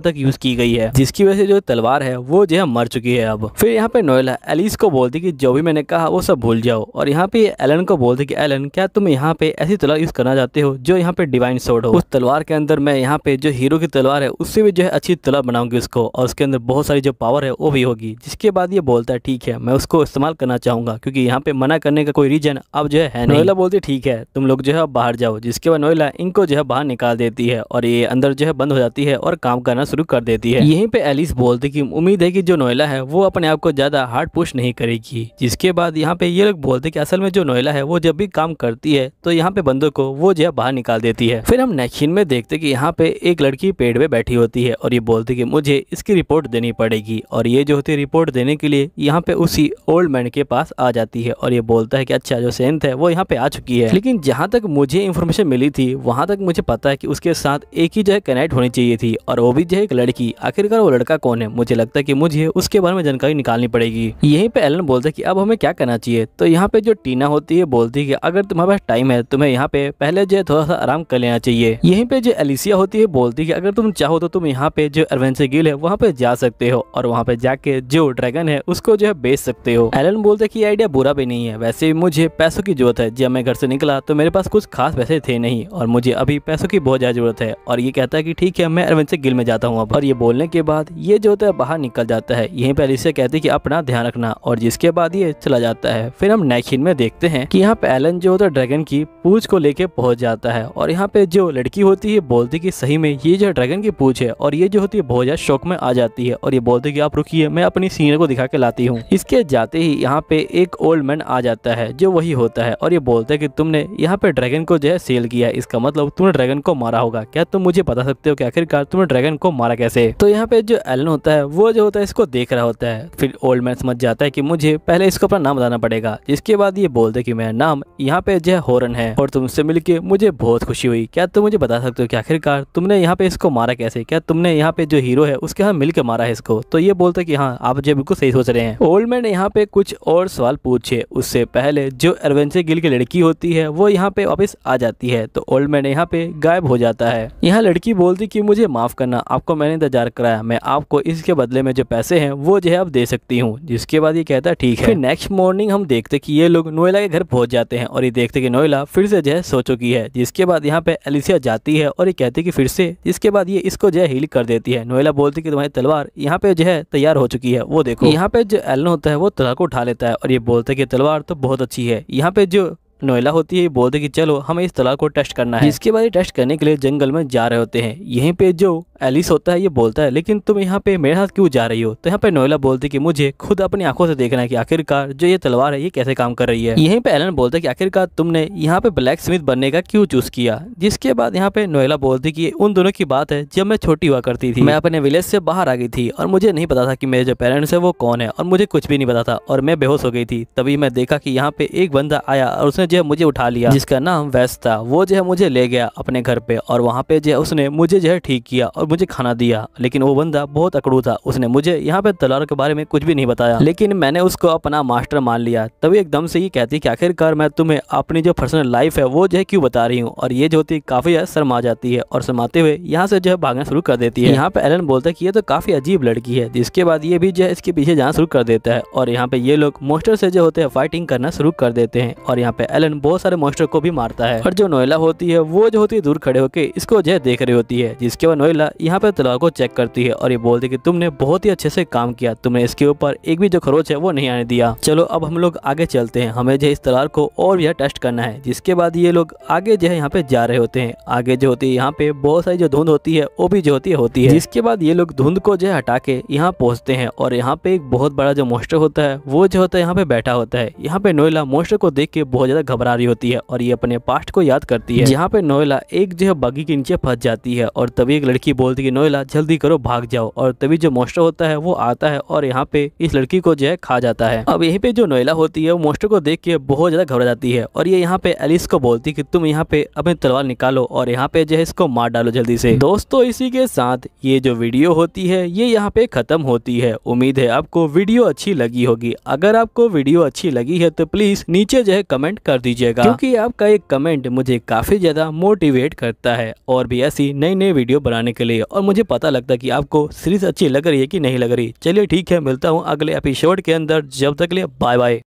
तक यूज़ की गई है जिसकी वजह से जो तलवार है वो जो है मर चुकी है अब फिर यहाँ पे नोएला एलिस को बोलती की जो भी मैंने कहा वो सब भूल जाओ और यहाँ पे एलन को बोलते की एलन क्या तुम यहाँ पे ऐसी तलवार यूज़ करना चाहते हो जो यहाँ पे डिवाइन सोड हो उस तलवार के अंदर मैं यहाँ पे जो हीरो की तलवार है उससे भी जो है अच्छी तलवार बनाऊंगी उसको और उसके अंदर बहुत सारी जो पावर है वो भी होगी जिसके बाद ये बोलता है ठीक है मैं उसको इस्तेमाल करना चाहूंगा क्योंकि यहाँ पे मना करने का कोई रीजन अब जो है नहीं बोलती ठीक है तुम लोग जो है अब बाहर जाओ जिसके बाद नोयला इनको जो है बाहर निकाल देती है और ये अंदर जो है बंद हो जाती है और काम करना शुरू कर देती है यहीं पे एलिस बोलती कि उम्मीद है कि जो नोएला है वो अपने आप को ज़्यादा हार्ड पुश नहीं करेगी जिसके बाद यहाँ पे ये लोग बोलते कि असल में जो नोएला है वो जब भी काम करती है तो यहाँ पे बंदों को वो जो है बाहर निकाल देती है फिर हम नैखिन में देखते कि यहाँ पे एक लड़की पेड़ पे बैठी होती है और ये बोलती कि मुझे इसकी रिपोर्ट देनी पड़ेगी और ये जो होती है रिपोर्ट देने के लिए यहाँ पे उसी ओल्ड मैन के पास आ जाती है और ये बोलता है कि अच्छा जो सेंथ है वो यहाँ पे आ चुकी है लेकिन जहाँ तक मुझे मुझे इन्फॉर्मेशन मिली थी वहाँ तक मुझे पता है कि उसके साथ एक ही जो है कनेक्ट होनी चाहिए थी और वो भी जो है एक लड़की आखिरकार वो लड़का कौन है मुझे लगता है कि मुझे उसके बारे में जानकारी निकालनी पड़ेगी यहीं पे एलन बोलता है कि अब हमें क्या करना चाहिए तो यहाँ पे जो टीना होती है बोलती है कि अगर तुम्हारे पास टाइम है तुम्हें यहाँ पे पहले जो है थोड़ा सा आराम कर लेना चाहिए यहीं पे जो एलिसिया होती है बोलती है कि अगर तुम चाहो तो तुम यहाँ पे जो एडवेंचर गिल है वहाँ पे जा सकते हो और वहाँ पे जाके जो ड्रैगन है उसको जो है बेच सकते हो एलन बोलते की आइडिया बुरा भी नहीं है वैसे मुझे पैसों की जरूरत है जब मैं घर से निकला तो मेरे पास कुछ खास वैसे थे नहीं और मुझे अभी पैसों की बहुत ज़्यादा ज़रूरत है और ये कहता है कि ठीक है मैं अरविंद से गिल में जाता हूँ अब और ये बोलने के बाद ये जो होता है बाहर निकल जाता है यही पर इससे कहते हैं की अपना ध्यान रखना और जिसके बाद ये चला जाता है फिर हम नैखिन में देखते हैं की यहाँ पे एलन जो होता है ड्रैगन की पूछ को लेके पहुंच जाता है और यहाँ पे जो लड़की होती है बोलती की सही में ये जो ड्रैगन की पूछ है और ये जो होती है बहुत ज्यादा शौक में आ जाती है और ये बोलती की आप रुकी मैं अपनी सीनियर को दिखा के लाती हूँ इसके जाते ही यहाँ पे एक ओल्ड मैन आ जाता है जो वही होता है और ये बोलता है कि तुमने यहाँ पे ड्रैगन को जो है सेल किया है इसका मतलब तुमने ड्रैगन को मारा होगा क्या तुम मुझे बता सकते हो कि आखिरकार तुमने ड्रैगन को मारा कैसे तो यहाँ पे जो एलन होता है वो जो होता है इसको देख रहा होता है फिर ओल्ड मैन समझ जाता है कि मुझे पहले इसको अपना नाम बताना पड़ेगा जिसके बाद ये बोलते कि मेरा नाम यहाँ पे जो है हॉरन है और तुमसे मिलकर मुझे बहुत खुशी हुई क्या तुम मुझे बता सकते हो कि आखिरकार तुमने यहाँ पे इसको मारा कैसे क्या तुमने यहाँ पे जो हीरो है उसके यहाँ मिलकर मारा है इसको तो ये बोलते कि हाँ आप जो बिल्कुल सही सोच रहे हैं ओल्ड मैन यहाँ पे कुछ और सवाल पूछे उससे पहले जो एडवेंचर गिल की लड़की होती है वो यहाँ पे वापस आ जाती है तो ओल्ड मैन यहाँ पे गायब हो जाता है यहाँ लड़की बोलती कि मुझे माफ़ करना आपको मैंने इंतजार कराया मैं आपको इसके बदले में जो पैसे हैं वो जो है आप दे सकती हूँ जिसके बाद ये कहता है ठीक है नेक्स्ट मॉर्निंग हम देखते कि ये लोग नोएला के घर पहुंच जाते हैं और ये देखते कि नोएला फिर से जो है सो चुकी है जिसके बाद यहाँ पे एलिसिया जाती है और ये कहती की फिर से इसके बाद ये इसको जो है हील कर देती है नोएला बोलती की तुम्हारी तलवार यहाँ पे जो है तैयार हो चुकी है वो देखो यहाँ पे जो एलन होता है वो तलवार को उठा लेता है और ये बोलते की तलवार तो बहुत अच्छी है यहाँ पे जो नोयला होती है बोलते कि चलो हमें इस तलाक को टेस्ट करना है इसके बाद टेस्ट करने के लिए जंगल में जा रहे होते हैं यहीं पे जो एलिस होता है ये बोलता है लेकिन तुम यहाँ पे मेरे साथ क्यों जा रही हो तो यहाँ पे नोयला बोलती कि मुझे खुद अपनी आंखों से देखना है कि आखिरकार जो ये तलवार है ये कैसे काम कर रही है यहीं पे एलन बोलता है कि आखिरकार तुमने यहाँ पे ब्लैक स्मिथ बनने का क्यों चूज किया जिसके बाद यहाँ पे नोयला बोलती की उन दोनों की बात है जब मैं छोटी हुआ करती थी मैं अपने विलेज से बाहर आ गई थी और मुझे नहीं पता था की मेरे जो पेरेंट्स है वो कौन है और मुझे कुछ भी नहीं पता था और मैं बेहोश हो गई थी तभी मैं देखा की यहाँ पे एक बंदा आया और उसने जो है मुझे उठा लिया जिसका नाम वैस था वो जो है मुझे ले गया अपने घर पे और वहाँ पे जो है उसने मुझे जो है ठीक किया और मुझे खाना दिया लेकिन वो बंदा बहुत अकड़ू था उसने मुझे यहाँ पे तलारों के बारे में कुछ भी नहीं बताया लेकिन मैंने उसको अपना मास्टर मान लिया तभी एकदम से ये कहती की आखिरकार मैं तुम्हे अपनी जो पर्सनल लाइफ है वो जो है क्यूँ बता रही हूँ और ये जो होती काफी शर्मा जाती है और शर्माते हुए यहाँ से जो है भागना शुरू कर देती है यहाँ पे एलन बोलता है ये तो काफी अजीब लड़की है जिसके बाद ये भी जो है इसके पीछे जाना शुरू कर देता है और यहाँ पे ये लोग मोस्टर से जो होते हैं फाइटिंग करना शुरू कर देते हैं और यहाँ पे एलन बहुत सारे मॉन्स्टर को भी मारता है और जो नोयला होती है वो जो होती है दूर खड़े होकर इसको जो देख रही होती है जिसके बाद नोयला यहाँ पर तलवार को चेक करती है और ये बोलती है की तुमने बहुत ही अच्छे से काम किया तुमने इसके ऊपर एक भी जो खरोच है वो नहीं आने दिया चलो अब हम लोग आगे चलते हैं हमें जो इस तलवार को और यह टेस्ट करना है जिसके बाद ये लोग आगे जो है यहाँ पे जा रहे होते हैं आगे जो होती है यहाँ पे बहुत सारी जो धुंध होती है वो भी जो होती है होती है जिसके बाद ये लोग धुंध को जो है हटा के यहाँ पहुंचते हैं और यहाँ पे एक बहुत बड़ा जो मोस्टर होता है वो जो होता है यहाँ पे बैठा होता है यहाँ पे नोएला मोस्टर को देख के बहुत ज्यादा घबरा रही होती है और ये अपने पास्ट को याद करती है यहाँ पे नोयला एक जो है बगी के नीचे फंस जाती है और तभी एक लड़की बोलती है नोयला जल्दी करो भाग जाओ और तभी जो मोस्टर होता है वो आता है और यहाँ पे इस लड़की को जो है खा जाता है अब यही पे जो नोयला होती है वो मोस्टर को देख के बहुत ज्यादा घबरा जाती है और ये यहाँ पे एलिस को बोलती है की तुम यहाँ पे अपनी तलवार निकालो और यहाँ पे जो है इसको मार डालो जल्दी से दोस्तों इसी के साथ ये जो वीडियो होती है ये यहाँ पे खत्म होती है उम्मीद है आपको वीडियो अच्छी लगी होगी अगर आपको वीडियो अच्छी लगी है तो प्लीज नीचे जो है कमेंट कर दीजिएगा क्योंकि आपका एक कमेंट मुझे काफ़ी ज़्यादा मोटिवेट करता है और भी ऐसी नई नई वीडियो बनाने के लिए और मुझे पता लगता है कि आपको सीरीज़ अच्छी लग रही है कि नहीं लग रही चलिए ठीक है मिलता हूँ अगले एपिसोड के अंदर जब तक लिए बाय बाय